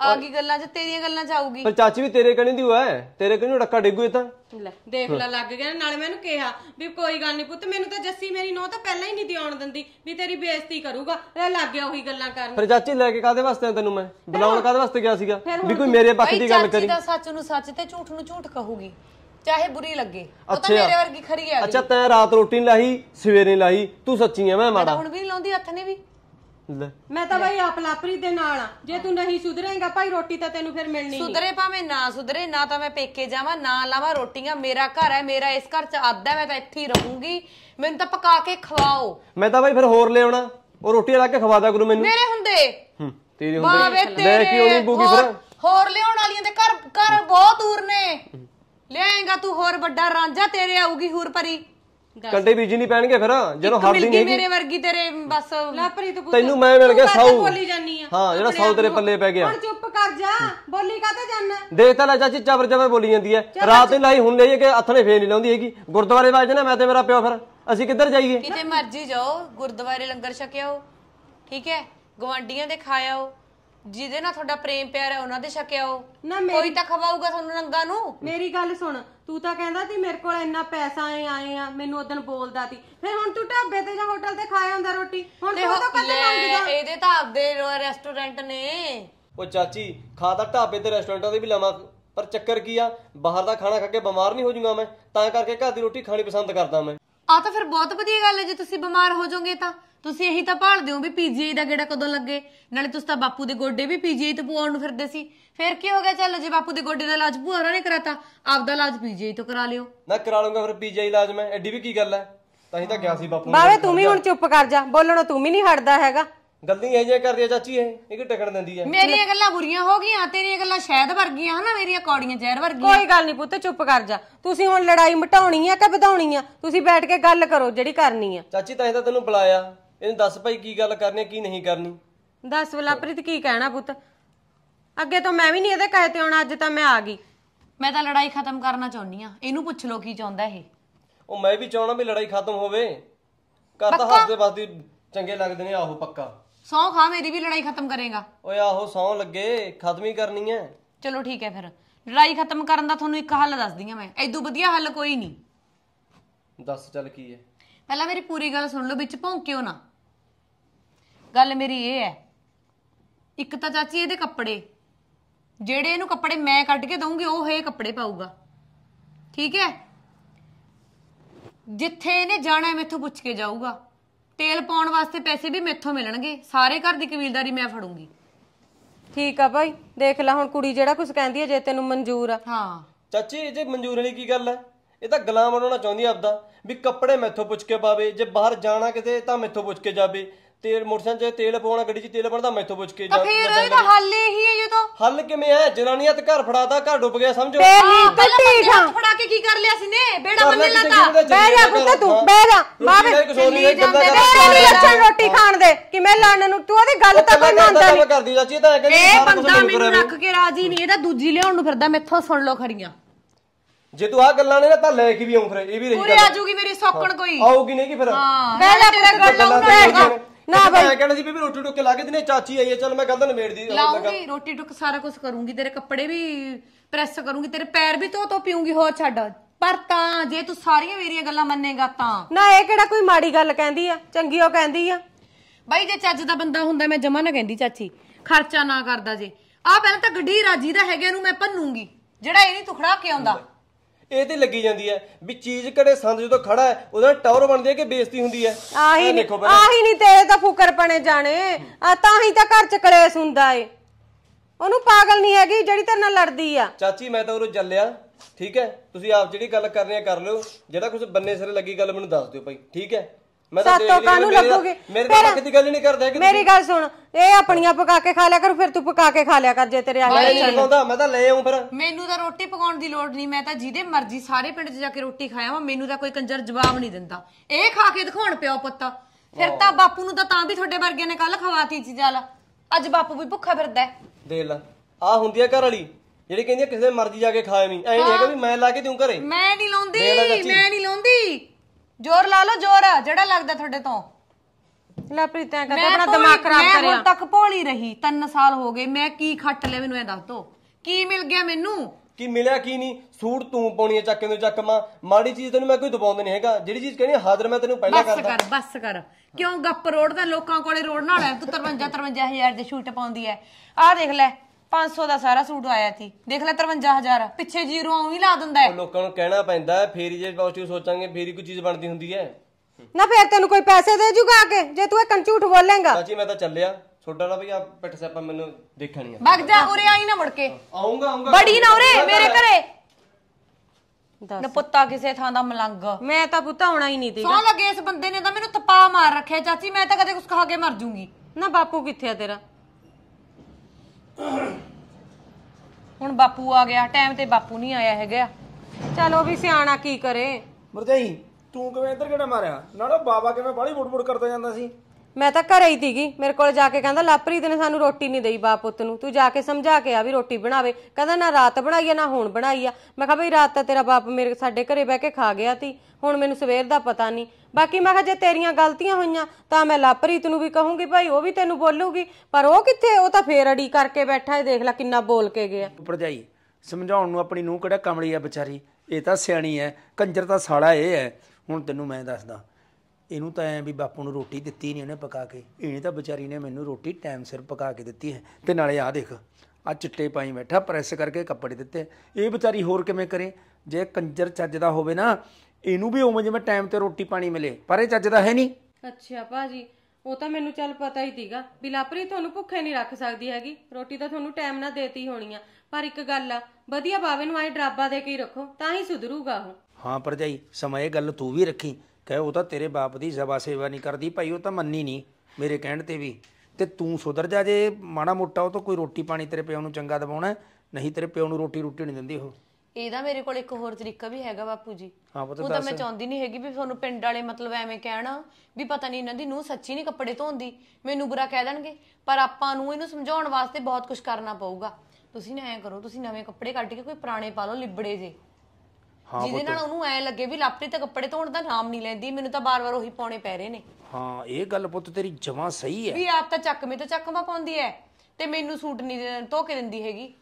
ਆ ਕੀ ਗੱਲਾਂ ਚ ਤੇਰੀਆਂ ਗੱਲਾਂ ਚ ਆਊਗੀ ਪਰ ਚਾਚੀ ਵੀ ਤੇਰੇ ਕਣੀ ਦੀ ਹੋਇਆ ਤੇਰੇ ਕਣੀ ਡੱਕਾ ਡੇਗੂ ਇਹ ਤਾਂ ਲੈ ਦੇਖ ਲੈ ਲੱਗ ਗਿਆ ਨਾਲੇ ਮੈਨੂੰ ਕਿਹਾ ਵੀ ਕੋਈ ਗੱਲ ਨਹੀਂ ਪੁੱਤ ਮੈਨੂੰ ਤਾਂ ਜੱਸੀ ਮੇਰੀ ਨੋ ਤਾਂ ਪਹਿਲਾਂ ਹੀ ਨਹੀਂ ਆਉਣ ਦਿੰਦੀ ਵੀ ਤੇਰੀ ਬੇਇੱਜ਼ਤੀ ਕਰੂਗਾ ਲੈ ਲੱਗ ਗਿਆ ਉਹੀ ਗੱਲਾਂ ਕਰਨ ਪਰ ਚਾਚੀ ਲੈ ਕੇ ਕਾਦੇ ਵਾਸਤੇ ਤੈਨੂੰ ਮੈਂ ਬੁਲਾਉਣ ਕਾਦੇ ਵਾਸਤੇ ਗਿਆ ਸੀਗਾ ਵੀ ਕੋਈ ਮੇਰੇ ਪੱਖ ਦੀ ਗੱਲ ਕਰੀ ਚਾਚੀ ਦਾ ਸੱਚ ਨੂੰ ਸੱਚ ਤੇ ਝੂਠ ਨੂੰ ਝੂਠ ਕਹੂਗੀ ਚਾਹੇ ਬੁਰੀ ਲੱਗੇ ਉਹ ਤਾਂ ਮੇਰੇ ਵਰਗੀ ਖਰੀ ਆ ਗਈ ਅੱਛਾ ਤੈਂ ਰਾਤ ਰੋਟੀ ਨਹੀਂ ਲਾਈ ਸਵੇਰੇ ਲਾਈ ਤੂੰ ਸੱਚੀ ਐ ਮੈਂ ਮਾੜਾ ਹੁਣ ਵੀ ਲਾਉਂਦੀ ਹੱਥ ਨੇ ਵੀ ਮੈਂ ਤਾਂ ਬਈ ਆਪ ਲਾਪਰੀ ਦੇ ਨਾਲ ਆ ਜੇ ਤੂੰ ਨਹੀਂ ਸੁਧਰੇਂਗਾ ਭਾਈ ਰੋਟੀ ਤਾਂ ਤੈਨੂੰ ਫਿਰ ਮਿਲਣੀ ਨਹੀਂ ਸੁਧਰੇ ਭਾਵੇਂ ਨਾ ਸੁਧਰੇ ਨਾ ਤਾਂ ਮੈਂ ਪੇਕੇ ਜਾਵਾਂ ਨਾ ਲਾਵਾਂ ਰੋਟੀਆਂ ਮੇਰਾ ਘਰ ਹੈ ਮੇਰਾ ਇਸ ਘਰ 'ਚ ਆਦਾ ਮੈਂ ਤਾਂ ਇੱਥੇ ਹੀ ਰਹੂੰਗੀ ਮੈਨੂੰ ਤਾਂ ਪਕਾ ਕੇ ਖਵਾਓ ਮੈਂ ਤਾਂ ਬਈ ਫਿਰ ਹੋਰ ਲਿਆਉਣਾ ਉਹ ਰੋਟੀ ਲਾ ਕੇ ਖਵਾਦਾ ਗੁਰੂ ਮੈਨੂੰ ਮੇਰੇ ਹੁੰਦੇ ਹੂੰ ਤੇਰੇ ਹੁੰਦੇ ਲੈ ਕੇ ਉਹਨੀ ਬੂਗੀ ਫਿਰ ਹੋਰ ਲਿਆਉਣ ਵਾਲੀਆਂ ਦੇ ਘਰ ਘਰ ਬਹੁਤ ਦੂਰ ਨੇ ਲਿਆਏਗਾ ਤੂੰ ਹੋਰ ਵੱਡਾ ਰਾਂਝਾ ਤੇਰੇ ਆਊਗੀ ਹੂਰ ਪਰੀ ਕੰਡੇ ਬੀਜੀ ਨਹੀਂ ਪੈਣਗੇ ਫਿਰ ਜਦੋਂ ਹਰਦੀ ਨਹੀਂ ਮੇਰੇ ਵਰਗੀ ਤੇਰੇ ਬਸ ਲਾਪਰੀ ਤੂੰ ਤੈਨੂੰ ਮੈਂ ਮਿਲ ਗਿਆ ਸਾਊ ਬੋਲੀ ਜਾਨੀ ਆ ਹਾਂ ਜਿਹੜਾ ਸਾਊ ਤੇਰੇ ਪੱਲੇ ਪੈ ਗਿਆ ਹੁਣ ਚੁੱਪ ਕਰ ਜਾ ਬੋਲੀ ਕਾਤੇ ਜਾਨਾ ਦੇਖ ਤਾਂ ਲੈ ਚਾਚੀ ਜਬਰ ਜਬਰ ਬੋਲੀ ਜਾਂਦੀ ਹੈ ਰਾਤ ਨੂੰ ਲਾਈ ਹੁਣ ਲਈ ਕਿ ਹੱਥਣੇ ਫੇਰ ਨਹੀਂ ਲਾਉਂਦੀ ਹੈਗੀ ਗੁਰਦੁਆਰੇ ਵਾਜ ਨਾ ਮੈਂ ਤੇ ਮੇਰਾ ਪਿਓ ਫਿਰ ਅਸੀਂ ਕਿੱਧਰ ਜਾਈਏ ਕਿਤੇ ਮਰਜੀ ਜਾਓ ਗੁਰਦੁਆਰੇ ਲੰਗਰ ਛਕਿਓ ਠੀਕ ਹੈ ਗਵਾਂਡੀਆਂ ਦੇ ਖਾਇਓ ਜਿਹਦੇ ਨਾਲ ਤੁਹਾਡਾ ਪ੍ਰੇਮ ਪਿਆਰ ਹੈ ਉਹਨਾਂ ਦੇ ਛਕਿਆਓ ਨਾ ਕੋਈ ਤਾਂ ਖਵਾਊਗਾ ਤੁਹਾਨੂੰ ਰੰਗਾ ਨੂੰ ਮੇਰੀ ਗੱਲ ਸੁਣ ਤੂੰ ਤਾਂ ਕਹਿੰਦਾ ਸੀ ਮੇਰੇ ਕੋਲ ਇੰਨਾ ਪੈਸਾ ਆਏ ਆਏ ਆ ਮੈਨੂੰ ਉਦੋਂ ਬੋਲਦਾ ਸੀ ਫਿਰ ਹੁਣ ਤੂੰ ਢਾਬੇ ਤੇ ਜਾਂ ਹੋਟਲ ਤੇ ਖਾਇਆ ਹੁੰਦਾ ਰੋਟੀ ਹੁਣ ਤੂੰ ਤਾਂ ਕਦੇ ਮੰਗਦਾ ਇਹਦੇ ਤਾਂ ਆਪਦੇ ਰੈਸਟੋਰੈਂਟ ਨੇ ਉਹ ਚਾਚੀ ਖਾਦਾ ਢਾਬੇ ਤੇ ਰੈਸਟੋਰੈਂਟਾਂ ਦੇ ਵੀ ਲਾਵਾਂ ਪਰ ਚੱਕਰ ਕੀ ਆ ਬਾਹਰ ਦਾ ਖਾਣਾ ਖਾ ਕੇ ਬਿਮਾਰ ਨਹੀਂ ਹੋ ਜੂਗਾ ਮੈਂ ਤਾਂ ਕਰਕੇ ਘਰ ਦੀ ਰੋਟੀ ਖਾਣੀ ਪਸੰਦ ਕਰਦਾ ਮੈਂ ਆ ਤਾਂ ਫਿਰ ਬਹੁਤ ਵਧੀਆ ਗੱਲ ਹੈ ਜੇ ਤੁਸੀਂ ਬਿਮਾਰ ਹੋ ਜਾਓਗੇ ਤਾਂ ਤੁਸੀਂ ਇਹੀ ਤਾਂ ਭਾਲਦੇ ਹੋ ਵੀ ਪੀਜੀਆਈ ਦਾ ਗੇੜਾ ਕਦੋਂ ਲੱਗੇ ਨਾਲੇ ਤੁਸੀਂ ਤਾਂ ਬਾਪੂ ਦੇ ਗੋਡੇ ਵੀ ਪੀਜੀਆਈ ਤੇ ਪਵਾਉਣ ਨੂੰ ਫਿਰਦੇ ਸੀ ਫਿਰ ਕੀ ਹੋ ਗਿਆ ਚੱਲ ਜੇ ਬਾਪੂ ਦੇ ਗੋਡੇ ਦਾ ਇਲਾਜ ਭੂਆ ਹੋਰਾਂ ਨੇ ਕਰਾਤਾ ਆਪਦਾ ਇਲਾਜ ਪੀਜੀਆਈ ਤੋਂ ਕਰਾ ਲਿਓ ਨਾ ਕਰਾ ਲੂੰਗਾ ਫਿਰ ਪੀਜੀਆਈ ਇਲਾਜ ਮੈਂ ਐਡੀ ਵੀ ਕੀ ਗੱਲ ਹੈ ਤਾਂ ਹੀ ਤਾਂ ਗਿਆ ਸੀ ਬਾਪੂ ਨੂੰ ਬਾਵੇ ਤੂੰ ਵੀ ਹੁਣ ਚੁੱਪ ਕਰ ਜਾ ਬੋਲਣੋਂ ਤੂੰ ਵੀ ਨਹੀਂ ਹਟਦਾ ਹੈਗਾ ਗੱਲਾਂ ਇਹ ਜੇ ਕਰਦੀ ਆ ਚਾਚੀ ਇਹ ਇਹ ਕਿ ਟਕਣ ਦਿੰਦੀ ਆ ਮੇਰੀਆਂ ਗੱਲਾਂ ਬੁਰੀਆਂ ਹੋ ਗਈਆਂ ਤੇਰੀਆਂ ਗੱਲਾਂ ਸ਼ਾਇਦ ਵਰਗੀਆਂ ਹਨਾ ਮੇਰੀਆਂ ਕੌੜੀਆਂ ਜ਼ਹਿਰ ਵਰਗੀਆਂ ਕੋਈ ਗੱਲ ਨਹੀਂ ਪੁੱਤ ਚੁੱਪ ਕਰ ਜਾ ਤੁਸੀਂ ਹੁਣ ਲੜਾਈ ਮਟਾਉਣੀ ਆ ਕਿ ਵਧਾਉਣੀ ਆ ਤੁਸੀਂ ਬੈਠ ਕੇ ਗੱਲ ਕਰੋ ਜਿਹੜੀ ਕਰਨੀ ਆ ਚਾਚੀ ਤਾਂ ਇਹ ਤਾਂ ਤੈਨੂੰ ਬੁਲਾਇਆ ਇਹਨੂੰ ਦੱਸ ਭਾਈ ਕੀ ਗੱਲ ਕਰਨੀ ਹੈ, ਕੀ ਨਹੀਂ ਕਰਨੀ ਦੱਸ ਵਲਾਪ੍ਰੀਤ ਕੀ ਕਹਿਣਾ ਪੁੱਤ ਅੱਗੇ ਤੋਂ ਮੈਂ ਵੀ ਨਹੀਂ ਇਹਦੇ ਕਹੇ ਤੇ ਆਉਣਾ ਅੱਜ ਤਾਂ ਮੈਂ ਆ ਗਈ ਮੈਂ ਤਾਂ ਲੜਾਈ ਖਤਮ ਕਰਨਾ ਚਾਹੁੰਦੀ ਆ ਇਹਨੂੰ ਪੁੱਛ ਲੋ ਕੀ ਚਾਹੁੰਦਾ ਇਹ ਉਹ ਮੈਂ ਵੀ ਚਾਹਣਾ ਵੀ ਲੜਾਈ ਖਤਮ ਹੋਵੇ ਕਰ ਤਾਂ ਹੱਸਦੇ ਵੱਸਦੇ ਚੰਗੇ ਲੱਗਦੇ ਨੇ ਆਹੋ ਪੱਕਾ ਸੌ ਖਾ ਮੇਰੀ ਵੀ ਲੜਾਈ ਖਤਮ ਕਰੇਗਾ ਓਏ ਆਹੋ ਸੌਂ ਲੱਗੇ ਖਤਮ ਹੀ ਕਰਨੀ ਐ ਚਲੋ ਠੀਕ ਐ ਫਿਰ ਲੜਾਈ ਖਤਮ ਕਰਨ ਦਾ ਤੁਹਾਨੂੰ ਇੱਕ ਹੱਲ ਦੱਸਦੀ ਆ ਮੈਂ ਐਦੋਂ ਵਧੀਆ ਹੱਲ ਕੋਈ ਨਹੀਂ ਦੱਸ ਚੱਲ ਕੀ ਐ ਪਹਿਲਾਂ ਮੇਰੀ ਪੂਰੀ ਗੱਲ ਸੁਣ ਲਓ ਵਿੱਚ ਭੌਂਕਿਓ ਨਾ ਗੱਲ ਮੇਰੀ ਇਹ ਹੈ ਇੱਕ ਤਾਂ ਚਾਚੀ ਇਹਦੇ ਕੱਪੜੇ ਜਿਹੜੇ ਇਹਨੂੰ ਕੱਪੜੇ ਮੈਂ ਕੱਢ ਕੇ ਦਊਂਗੀ ਉਹ ਇਹ ਕੱਪੜੇ ਪਾਊਗਾ ਠੀਕ ਹੈ ਜਿੱਥੇ ਇਹਨੇ ਜਾਣਾ ਮੈਥੋਂ ਪੁੱਛ ਕੇ ਜਾਊਗਾ ਤੇਲ ਪਾਉਣ ਵਾਸਤੇ ਪੈਸੇ ਵੀ ਮੈਥੋਂ ਮਿਲਣਗੇ ਸਾਰੇ ਘਰ ਦੀ ਕਬੀਲਦਾਰੀ ਮੈਂ ਫੜੂੰਗੀ ਠੀਕ ਆ ਭਾਈ ਦੇਖ ਲੈ ਹੁਣ ਕੁੜੀ ਜਿਹੜਾ ਕੁਝ ਕਹਿੰਦੀ ਹੈ ਜੇ ਤੈਨੂੰ ਮਨਜ਼ੂਰ ਆ ਹਾਂ ਚਾਚੀ ਜੇ ਮਨਜ਼ੂਰ ਵਾਲੀ ਕੀ ਗੱਲ ਹੈ ਇਹ ਤਾਂ ਗੁਲਾਮ ਬਣਾਉਣਾ ਚਾਹੁੰਦੀ ਆਪਦਾ ਵੀ ਕੱਪੜੇ ਮੈਥੋਂ ਪੁੱਛ ਕੇ ਪਾਵੇ ਜੇ ਬਾਹਰ ਜਾਣਾ ਕਿਤੇ ਤਾਂ ਮੈਥੋਂ ਪੁੱਛ ਕੇ ਜਾਵੇ ਤੇਲ ਮੋਟਰਸਾਈਕਲ ਤੇ ਤੇਲ ਪਾਉਣਾ ਗੱਡੀ 'ਚ ਤੇਲ ਪਾਉਣਾ ਮੈਥੋਂ ਪੁੱਛ ਕੇ ਜਾਵੇ ਫਿਰ ਇਹਦਾ ਹੱਲ ਇਹੀ ਹੈ ਜਦੋਂ ਹੱਲ ਕਿਵੇਂ ਹੈ ਜਨਾਨੀਆਂ ਤੇ ਘਰ ਫੜਾਦਾ ਘਰ ਡੁੱਬ ਗਿਆ ਸਮਝੋ ਗੱਡੀ ਢੀਠਾ ਫੜਾ ਕੇ ਕੀ ਕਰ ਲਿਆ ਸੀ ਨੇ ਬੇੜਾ ਲਾ ਲਾਤਾ ਬਹਿ ਜਾ ਪੁੱਤ ਤੂੰ ਬਹਿ ਜਾ ਮਾਵੇ ਚੱਲੀ ਜਾਂਦੇ ਨੇ ਅੱਛਾ ਰੋਟੀ ਖਾਣ ਦੇ ਕਿਵੇਂ ਲੜਨ ਨੂੰ ਤੂੰ ਉਹਦੀ ਗੱਲ ਤਾਂ ਕੋਈ ਮੰਨਦਾ ਨਹੀਂ ਕਰਦੀ ਚਾਚੀ ਤਾਂ ਇਹ ਬੰਦਾ ਮੈਨੂੰ ਰੱਖ ਕੇ ਰਾਜੀ ਨਹੀਂ ਇਹਦਾ ਦੂਜੀ ਲਿਆਉਣ ਨੂੰ ਫਿਰਦਾ ਮੈਥੋਂ ਸੁਣ ਲਓ ਖੜੀਆਂ ਜੇ ਤੂੰ ਆ ਗੱਲਾਂ ਨੇ ਨਾ ਤਾਂ ਲੈ ਕੇ ਵੀ ਆਉਂ ਫਿਰ ਇਹ ਵੀ ਰਹੀ ਪੂਰੇ ਆ ਜੂਗੀ ਮੇਰੀ ਸੌਕਣ ਕੋਈ ਆਉਗੀ ਨਹੀਂ ਕਿ ਫਿਰ ਹਾਂ ਮੈਂ ਲੈ ਤੇਰਾ ਗੱਲ ਲਾਉਂਦਾ ਨਾ ਬਈ ਮੈਂ ਕਹਿੰਦਾ ਸੀ ਵੀ ਰੋਟੀ ਟੁੱਕ ਲਾ ਕੇ ਦਿਨੇ ਚਾਚੀ ਆਈ ਹੈ ਚਲ ਮੈਂ ਗੱਲ ਨਵੇੜ ਦੀ ਲਾਉਂਗੀ ਰੋਟੀ ਟੁੱਕ ਸਾਰਾ ਕੁਝ ਕਰੂੰਗੀ ਤੇਰੇ ਕੱਪੜੇ ਵੀ ਪ੍ਰੈਸ ਕਰੂੰਗੀ ਤੇਰੇ ਪੈਰ ਵੀ ਧੋ ਤੋ ਪੀਉਂਗੀ ਹੋਰ ਛੱਡ ਪਰ ਤਾਂ ਜੇ ਤੂੰ ਸਾਰੀਆਂ ਮੇਰੀਆਂ ਗੱਲਾਂ ਮੰਨੇਗਾ ਤਾਂ ਨਾ ਇਹ ਕਿਹੜਾ ਕੋਈ ਮਾੜੀ ਗੱਲ ਕਹਿੰਦੀ ਆ ਚੰਗੀ ਉਹ ਕਹਿੰਦੀ ਆ ਬਾਈ ਜੇ ਚੱਜ ਦਾ ਬੰਦਾ ਹੁੰਦਾ ਮੈਂ ਜਮਾ ਨਾ ਕਹਿੰਦੀ ਚਾਚੀ ਖਰਚਾ ਨਾ ਕਰਦਾ ਜੇ ਆ ਪਹਿਲਾਂ ਤਾਂ ਗੱਡੀ ਰਾਜੀ ਦਾ ਹੈਗੇ ਨੂੰ ਮੈਂ ਭੰਨੂਗੀ ਜਿਹੜਾ ਇਹ ਨਹੀਂ ਤੁਖੜਾ ਕੇ ਆਉਂਦਾ ਇਹ ਤੇ ਲੱਗੀ ਜਾਂਦੀ ਹੈ ਵੀ ਚੀਜ਼ ਘੜੇ ਸੰਦ ਜਦੋਂ ਖੜਾ ਹੈ ਉਹਦਾ ਟੌਰ ਬਣਦੀ ਹੈ ਕਿ ਬੇਇੱਜ਼ਤੀ ਹੁੰਦੀ ਹੈ ਆਹੀ ਨਹੀਂ ਦੇਖੋ ਆਹੀ ਨਹੀਂ ਤੇਰੇ ਤਾਂ ਫੁਕਰ ਪਣੇ ਜਾਣੇ ਆ ਤਾਂ ਹੀ ਤਾਂ ਘਰ ਚ ਕਲੇਸ਼ ਹੁੰਦਾ ਏ ਉਹਨੂੰ ਪਾਗਲ ਨਹੀਂ ਹੈਗੀ ਜਿਹੜੀ ਤੇਰੇ ਨਾਲ ਲੜਦੀ ਆ ਚਾਚੀ ਮੈਂ ਤਾਂ ਉਹਨੂੰ ਜੱਲਿਆ ਠੀਕ ਹੈ ਤੁਸੀਂ ਆਪ ਜਿਹੜੀ ਗੱਲ ਕਰਨੀ ਹੈ ਕਰ ਲਿਓ ਜਿਹੜਾ ਕੁਝ ਬੰਨੇ ਸਿਰੇ ਲੱਗੀ ਗੱਲ ਮੈਨੂੰ ਦੱਸ ਦਿਓ ਭਾਈ ਠੀਕ ਹੈ ਸਾਤੋਂ ਕਾਨੂੰ ਲੱਗੂਗੀ ਮੇਰੇ ਨਾਲ ਪੱਕ ਗੱਲ ਨਹੀਂ ਕਰਦਾ ਕਿ ਮੇਰੀ ਗੱਲ ਸੁਣ ਇਹ ਆਪਣੀਆਂ ਪਕਾ ਕੇ ਖਾ ਲਿਆ ਕਰ ਫਿਰ ਤੂੰ ਪਕਾ ਕੇ ਖਾ ਲਿਆ ਕਰ ਜੇ ਤੇਰੇ ਆਹੀ ਨਹੀਂ ਪਾਉਂਦਾ ਮੈਂ ਤਾਂ ਲੈ ਆਉਂ ਫਿਰ ਮੈਨੂੰ ਤਾਂ ਰੋਟੀ ਪਕਾਉਣ ਦੀ ਲੋੜ ਨਹੀਂ ਮੈਂ ਤਾਂ ਜਿਹਦੇ ਮਰਜ਼ੀ ਸਾਰੇ ਪਿੰਡ 'ਚ ਜਾ ਕੇ ਰੋਟੀ ਖਾਇਆ ਵਾਂ ਮੈਨੂੰ ਤਾਂ ਕੋਈ ਕੰਜਰ ਜਵਾਬ ਨਹੀਂ ਦਿੰਦਾ ਇਹ ਖਾ ਕੇ ਦਿਖਾਉਣ ਪਿਓ ਪੁੱਤ ਫਿਰ ਤਾਂ ਬਾਪੂ ਨੂੰ ਤਾਂ ਤਾਂ ਵੀ ਤੁਹਾਡੇ ਵਰਗੇ ਨੇ ਕੱਲ ਖਵਾਤੀ ਸੀ ਜਾਲ ਅੱਜ ਬਾਪੂ ਵੀ ਭੁੱਖਾ ਫਿਰਦਾ ਦੇਖ ਲੈ ਆ ਹੁੰਦੀ ਆ ਘਰ ਵਾਲੀ ਜਿਹੜੀ ਕਹਿੰਦੀ ਕਿਸੇ ਮਰਜ਼ੀ ਜਾ ਕੇ ਖਾਏ ਨਹੀਂ ਐ ਨਹੀਂ ਹੈਗਾ ਵੀ ਮੈਂ ਲਾ ਕੇ ਦਿਉਂ ਘਰੇ ਮੈਂ ਨਹੀਂ ਲਾਉਂਦੀ ਮੈਂ ਨਹੀਂ ਲਾਉਂਦੀ ਜ਼ੋਰ ਲਾ ਲਓ ਜ਼ੋਰ ਜਿਹੜਾ ਲੱਗਦਾ ਤੁਹਾਡੇ ਤੋਂ ਲੈ ਪ੍ਰੀਤ ਐ ਕਹਿੰਦਾ ਆਪਣਾ ਦਿਮਾਗ ਖਰਾਬ ਕਰਿਆ ਮੈਂ ਹੁਣ ਤੱਕ ਭੋਲੀ ਰਹੀ 3 ਸਾਲ ਹੋ ਗਏ ਮੈਂ ਕੀ ਖੱਟ ਲੈ ਮੈਨੂੰ ਐ ਦੱਸ ਦੋ ਕੀ ਮਿਲ ਗਿਆ ਮੈਨੂੰ ਕੀ ਮਿਲਿਆ ਕੀ ਨਹੀਂ ਸੂਟ ਤੂੰ ਪਾਉਣੀ ਚੱਕ ਚੱਕੇ ਨੂੰ ਮਾਂ ਮਾੜੀ ਚੀਜ਼ ਤੈਨੂੰ ਮੈਂ ਕੋਈ ਦਬਾਉਂਦਾ ਨਹੀਂ ਹੈਗਾ ਜਿਹੜੀ ਚੀਜ਼ ਕਹਿੰਦੀ ਹਾਜ਼ਰ ਮੈਂ ਤੈਨੂੰ ਪਹਿਲਾਂ ਕਰਦਾ ਬਸ ਕਰ ਬਸ ਕਰ ਕਿਉਂ ਗੱਪ ਰੋੜਦਾ ਲੋਕਾਂ ਕੋਲੇ ਰੋੜਨ ਵਾਲਾ ਤੂੰ 53 53000 ਦੇ ਸ਼ੂਟ ਪਾਉਂਦੀ ਐ ਆਹ ਦੇਖ ਲੈ 500 ਦਾ ਸਾਰਾ ਸੂਟ ਆਇਆ ਸੀ ਦੇਖ ਲੈ 53000 ਪਿੱਛੇ ਜ਼ੀਰੋ ਆਉਂ ਲਾ ਦਿੰਦਾ ਉਹ ਹੈ ਲੋਕਾਂ ਨੂੰ ਕਹਿਣਾ ਪੈਂਦਾ ਫੇਰ ਹੀ ਜੇ ਪੋਜ਼ਿਟਿਵ ਸੋਚਾਂਗੇ ਫੇਰ ਹੀ ਕੋਈ ਚੀਜ਼ ਬਣਦੀ ਹੁੰਦੀ ਹੈ ਨਾ ਫੇਰ ਤੈਨੂੰ ਕੋਈ ਪੈਸੇ ਦੇ ਜੂਗਾ ਆ ਕੇ ਜੇ ਤੂੰ ਇਹ ਕੰਚੂਠ ਬੋਲੇਗਾ ਸੱਚੀ ਮੈਂ ਤਾਂ ਚੱਲਿਆ ਛੋਟਾ ਨਾ ਭਈਆ ਆ ਪਿੱਠ ਆਪਾਂ ਮੈਨੂੰ ਦੇਖਣੀ ਆ ਬਗ ਜਾ ਉਰੇ ਆਈ ਨਾ ਮੁੜ ਕੇ ਆਉਂਗਾ ਆਉਂਗਾ ਬੜੀ ਨਾ ਉਰੇ ਮੇਰੇ ਘਰੇ ਨਾ ਪੁੱਤਾ ਕਿਸੇ ਥਾਂ ਦਾ ਮਲੰਗ ਮੈਂ ਤਾਂ ਪੁੱਤਾ ਆਉਣਾ ਹੀ ਨਹੀਂ ਤੀ ਸੌ ਲੱਗੇ ਇਸ ਬੰਦੇ ਨੇ ਤਾਂ ਮੈਨੂੰ ਤਪਾ ਮਾਰ ਰੱਖਿਆ ਚਾਚੀ ਮੈਂ ਤਾਂ ਕਦੇ ਕੁਝ ਖਾ ਕੇ ਮਰ ਜੂਗੀ ਨਾ ਬਾਪੂ ਕਿੱਥੇ ਆ ਤੇਰਾ ਹੁਣ ਬਾਪੂ ਆ ਗਿਆ ਟਾਈਮ ਤੇ ਬਾਪੂ ਨਹੀਂ ਆਇਆ ਹੈਗਾ ਚਲੋ ਵੀ ਸਿਆਣਾ ਕੀ ਕਰੇ ਮਰਜਾਈ ਤੂੰ ਕਿਵੇਂ ਇੱਧਰ ਕਿਹੜਾ ਮਾਰਿਆ ਨਾਲੋਂ ਬਾਬਾ ਕਿਵੇਂ ਬਾਲੀ ਬੁੜ ਬੁੜ ਕਰਦਾ ਜਾਂਦਾ ਸੀ ਮੈਂ ਤਾਂ ਘਰੇ ਹੀ ਸੀਗੀ ਮੇਰੇ ਕੋਲ ਜਾ ਕੇ ਕਹਿੰਦਾ ਲਾਪਰੀ ਨੇ ਸਾਨੂੰ ਰੋਟੀ ਨਹੀਂ ਦੇਈ ਬਾਪ ਪੁੱਤ ਨੂੰ ਤੂੰ ਜਾ ਕੇ ਸਮਝਾ ਕੇ ਆ ਵੀ ਰੋਟੀ ਬਣਾਵੇ ਕਹਿੰਦਾ ਨਾ ਰਾਤ ਬਣਾਈ ਆ ਨਾ ਹੁਣ ਬਣਾਈ ਆ ਮੈਂ ਕਿਹਾ ਬਈ ਰਾਤ ਤਾਂ ਤੇਰਾ ਬਾਪ ਮੇਰੇ ਸਾਡੇ ਘਰੇ ਬਹਿ ਕੇ ਖਾ ਗਿਆ ਤੀ ਹੁਣ ਮੈਨੂੰ ਸਵੇਰ ਦਾ ਪਤਾ ਨਹੀਂ ਬਾਕੀ ਮੈਂ ਕਿਹਾ ਜੇ ਤੇਰੀਆਂ ਗਲਤੀਆਂ ਹੋਈਆਂ ਤਾਂ ਮੈਂ ਲਾਪਰੀ ਨੂੰ ਵੀ ਕਹੂੰਗੀ ਭਾਈ ਉਹ ਵੀ ਤੈਨੂੰ ਬੋਲੂਗੀ ਪਰ ਉਹ ਕਿੱਥੇ ਉਹ ਤਾਂ ਫੇਰ ਅੜੀ ਕਰਕੇ ਬੈਠਾ ਹੈ ਦੇਖ ਲੈ ਕਿੰਨਾ ਬੋਲ ਕੇ ਗਿਆ ਉੱਪਰ ਜਾਈ ਸਮਝਾਉਣ ਨੂੰ ਆਪਣੀ ਨੂੰ ਕਿਹੜਾ ਕਮਲੀ ਆ ਵਿਚਾਰੀ ਇਹ ਤਾਂ ਸਿਆਣੀ ਐ ਕੰਜਰ ਤਾਂ ਸਾਲਾ ਇਹ ਐ ਹੁਣ ਤੈਨੂੰ ਮੈਂ ਦੱਸਦਾ ਇਹਨੂੰ ਤਾਂ ਐ ਵੀ ਬਾਪੂ ਨੂੰ ਰੋਟੀ ਦਿੱਤੀ ਨਹੀਂ ਉਹਨੇ ਪਕਾ ਕੇ ਇਹਨੇ ਤਾਂ ਵਿਚਾਰੀ ਨੇ ਮੈਨੂੰ ਰੋਟੀ ਟਾਈਮ ਸਿਰ ਪਕਾ ਕੇ ਦਿੱਤੀ ਹੈ ਤੇ ਨਾਲੇ ਆ ਦੇਖ ਆ ਚਿੱਟੇ ਪਾਈ ਬੈਠਾ ਪ੍ਰੈਸ ਕਰਕੇ ਕੱਪੜੇ ਦਿੱਤੇ ਇਹ ਵਿਚਾਰੀ ਹੋਰ ਕਿਵੇਂ ਕਰੇ ਜੇ ਕੰਜਰ ਚੱਜ ਦਾ ਹੋਵੇ ਨਾ ਇਹਨੂੰ ਵੀ ਉਵੇਂ ਜਿਵੇਂ ਟਾਈਮ ਤੇ ਰੋਟੀ ਪਾਣੀ ਮਿਲੇ ਪਰ ਇਹ ਚੱਜ ਦਾ ਹੈ ਨਹੀਂ ਅੱਛਾ ਭਾਜੀ ਉਹ ਤਾਂ ਮੈਨੂੰ ਚੱਲ ਪਤਾ ਹੀ ਸੀਗਾ ਬਿਲਾਪਰੀ ਤੁਹਾਨੂੰ ਭੁੱਖੇ ਨਹੀਂ ਰੱਖ ਸਕਦੀ ਹੈਗੀ ਰੋਟੀ ਤਾਂ ਤੁਹਾਨੂੰ ਟਾਈਮ ਨਾਲ ਦੇਤੀ ਹੋਣੀ ਆ ਪਰ ਇੱਕ ਗੱਲ ਆ ਵਧੀਆ ਬਾਵੇ ਨੂੰ ਆਏ ਡਰਾਬਾ ਦੇ ਕੇ ਹੀ ਰੱਖੋ ਤਾਂ ਹੀ ਸੁਧਰੂਗਾ ਉਹ ਹਾਂ ਪਰ ਜਾਈ ਸਮਾਂ ਇਹ ਗੱਲ ਤੂੰ ਵੀ ਰੱਖੀ ਕਹੇ ਉਹ ਤਾਂ ਤੇਰੇ ਬਾਪ ਦੀ ਜ਼ਬਾ ਸੇਵਾ ਨਹੀਂ ਕਰਦੀ ਭਾਈ ਉਹ ਤਾਂ ਮੰਨੀ ਨਹੀਂ ਮੇਰੇ ਕਹਿਣ ਤੇ ਵੀ ਤੇ ਤੂੰ ਸੁਧਰ ਜਾ ਜੇ ਮਾੜਾ ਮੋਟਾ ਉਹ ਤਾਂ ਕੋਈ ਰੋਟੀ ਪਾਣੀ ਤੇਰੇ ਪਿਓ ਨੂੰ ਚੰਗਾ ਦਵਾਉਣਾ ਨਹੀਂ ਤੇਰੇ ਪਿਓ ਨੂੰ ਰੋਟੀ ਰੁੱਟੀ ਨਹੀਂ ਦਿੰਦੀ ਉਹ ਇਹਦਾ ਮੇਰੇ ਕੋਲ ਇੱਕ ਹੋਰ ਤਰੀਕਾ ਵੀ ਹੈਗਾ ਬਾਪੂ ਜੀ ਉਹ ਤਾਂ ਮੈਂ ਚਾਹੁੰਦੀ ਨਹੀਂ ਹੈਗੀ ਵੀ ਤੁਹਾਨੂੰ ਪਿੰਡ ਵਾਲੇ ਮਤਲਬ ਐਵੇਂ ਕਹਿਣਾ ਵੀ ਪਤਾ ਨਹੀਂ ਇਹਨਾਂ ਦੀ ਨੂੰ ਸੱਚੀ ਨਹੀਂ ਕੱਪੜੇ ਧੋਂਦੀ ਮੈਨੂੰ ਬੁਰਾ ਕਹਿ ਦੇਣਗੇ ਪਰ ਆਪਾਂ ਨੂੰ ਇਹਨੂੰ ਸਮਝਾਉਣ ਵਾਸਤੇ ਬਹੁਤ ਕੁਝ ਕਰਨਾ ਪਊਗਾ ਤੁਸੀਂ ਨਾ ਐਂ ਕਰੋ ਤੁਸੀਂ ਨਵੇਂ ਕੱਪੜੇ ਕੱਢ ਕੇ ਕੋਈ ਪੁਰਾਣੇ ਪਾ ਲਓ ਲਿਬੜੇ ਜੇ ਜਿਹਦੇ ਨਾਲ ਉਹਨੂੰ ਐ ਲੱਗੇ ਵੀ ਲਾਪਰੀ ਤਾਂ ਕੱਪੜੇ ਧੋਣ ਦਾ ਨਾਮ ਨਹੀਂ ਲੈਂਦੀ ਮੈਨੂੰ ਤਾਂ ਬਾਰ-ਬਾਰ ਉਹੀ ਪਾਉਣੇ ਪੈ ਰਹੇ ਨੇ ਹਾਂ ਇਹ ਗੱਲ ਪੁੱਤ ਤੇਰੀ ਜਮਾਂ ਸਹੀ ਹੈ ਵੀ ਆਪ ਤਾਂ ਚੱਕਵੇਂ ਤੋਂ ਚੱਕਵਾ ਪਾਉਂਦੀ ਐ ਤੇ ਮੈਨੂੰ ਸੂਟ ਨਹੀਂ ਧੋਕੇ ਦਿੰਦੀ ਹੈਗੀ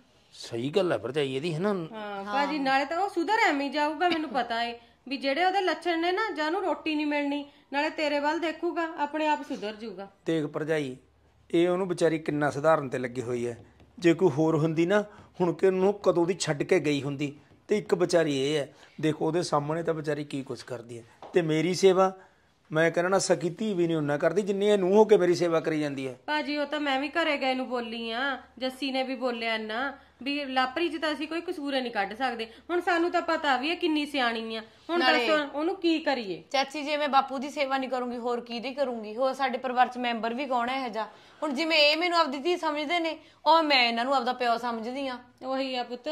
ਸਹੀ ਗੱਲ ਹੈ ਭਰਜਾਈ ਇਹਦੀ ਹੈ ਨਾ ਹਾਂ ਭਾਜੀ ਨਾਲੇ ਤਾਂ ਉਹ ਸੁਧਰ ਐਵੇਂ ਜਾਊਗਾ ਮੈਨੂੰ ਪਤਾ ਏ ਵੀ ਜਿਹੜੇ ਉਹਦੇ ਲੱਛਣ ਨੇ ਨਾ ਜਾਂ ਉਹਨੂੰ ਰੋਟੀ ਨਹੀਂ ਮਿਲਣੀ ਨਾਲੇ ਤੇਰੇ ਵੱਲ ਦੇਖੂਗਾ ਆਪਣੇ ਆਪ ਸੁਧਰ ਜਾਊਗਾ ਦੇਖ ਭਰਜਾਈ ਇਹ ਉਹਨੂੰ ਵਿਚਾਰੀ ਕਿੰਨਾ ਸੁਧਾਰਨ ਤੇ ਲੱਗੀ ਹੋਈ ਹੈ ਜੇ ਕੋਈ ਹੋਰ ਹੁੰਦੀ ਨਾ ਹੁਣ ਕਿ ਉਹਨੂੰ ਕਦੋਂ ਦੀ ਛੱਡ ਕੇ ਗਈ ਹੁੰਦੀ ਤੇ ਇੱਕ ਵਿਚਾਰੀ ਇਹ ਹੈ ਦੇਖੋ ਉਹਦੇ ਸਾਹਮਣੇ ਤਾਂ ਵਿਚਾਰੀ ਕੀ ਕੁਝ ਕਰਦੀ ਹੈ ਤੇ ਮੇਰੀ ਸੇਵਾ ਮੈਂ ਕਹਿੰਦਾ ਸਕੀਤੀ ਵੀ ਨਹੀਂ ਉਹਨਾਂ ਕਰਦੀ ਜਿੰਨੀ ਇਹ ਨੂੰ ਹੋ ਕੇ ਮੇਰੀ ਸੇਵਾ ਕਰੀ ਜਾਂਦੀ ਹੈ ਭਾਜੀ ਉਹ ਤਾਂ ਮੈਂ ਵੀ ਘਰੇ ਗਏ ਨੂੰ ਬੋਲੀ ਆ ਜੱਸੀ ਨੇ ਵੀ ਬੋਲਿਆ ਨਾ ਵੀ ਲਾਪਰੀ ਜੀ ਤਾਂ ਅਸੀਂ ਕੋਈ ਕਸੂਰ ਨਹੀਂ ਕੱਢ ਸਕਦੇ ਹੁਣ ਸਾਨੂੰ ਤਾਂ ਪਤਾ ਵੀ ਇਹ ਕਿੰਨੀ ਸਿਆਣੀ ਆ ਹੁਣ ਦੱਸੋ ਉਹਨੂੰ ਕੀ ਕਰੀਏ ਚਾਚੀ ਜੇ ਮੈਂ ਬਾਪੂ ਦੀ ਸੇਵਾ ਨਹੀਂ ਕਰੂੰਗੀ ਹੋਰ ਕੀ ਦੀ ਕਰੂੰਗੀ ਹੋਰ ਸਾਡੇ ਪਰਿਵਾਰ ਚ ਮੈਂਬਰ ਵੀ ਕੌਣ ਹੈ ਇਹ ਜਾ ਹੁਣ ਜਿਵੇਂ ਇਹ ਮੈਨੂੰ ਆਪਦੀ ਧੀ ਸਮਝਦੇ ਨੇ ਉਹ ਮੈਂ ਇਹਨਾਂ ਨੂੰ ਆਪਦਾ ਪਿਓ ਸਮਝਦੀ ਆ ਉਹੀ ਆ ਪੁੱਤ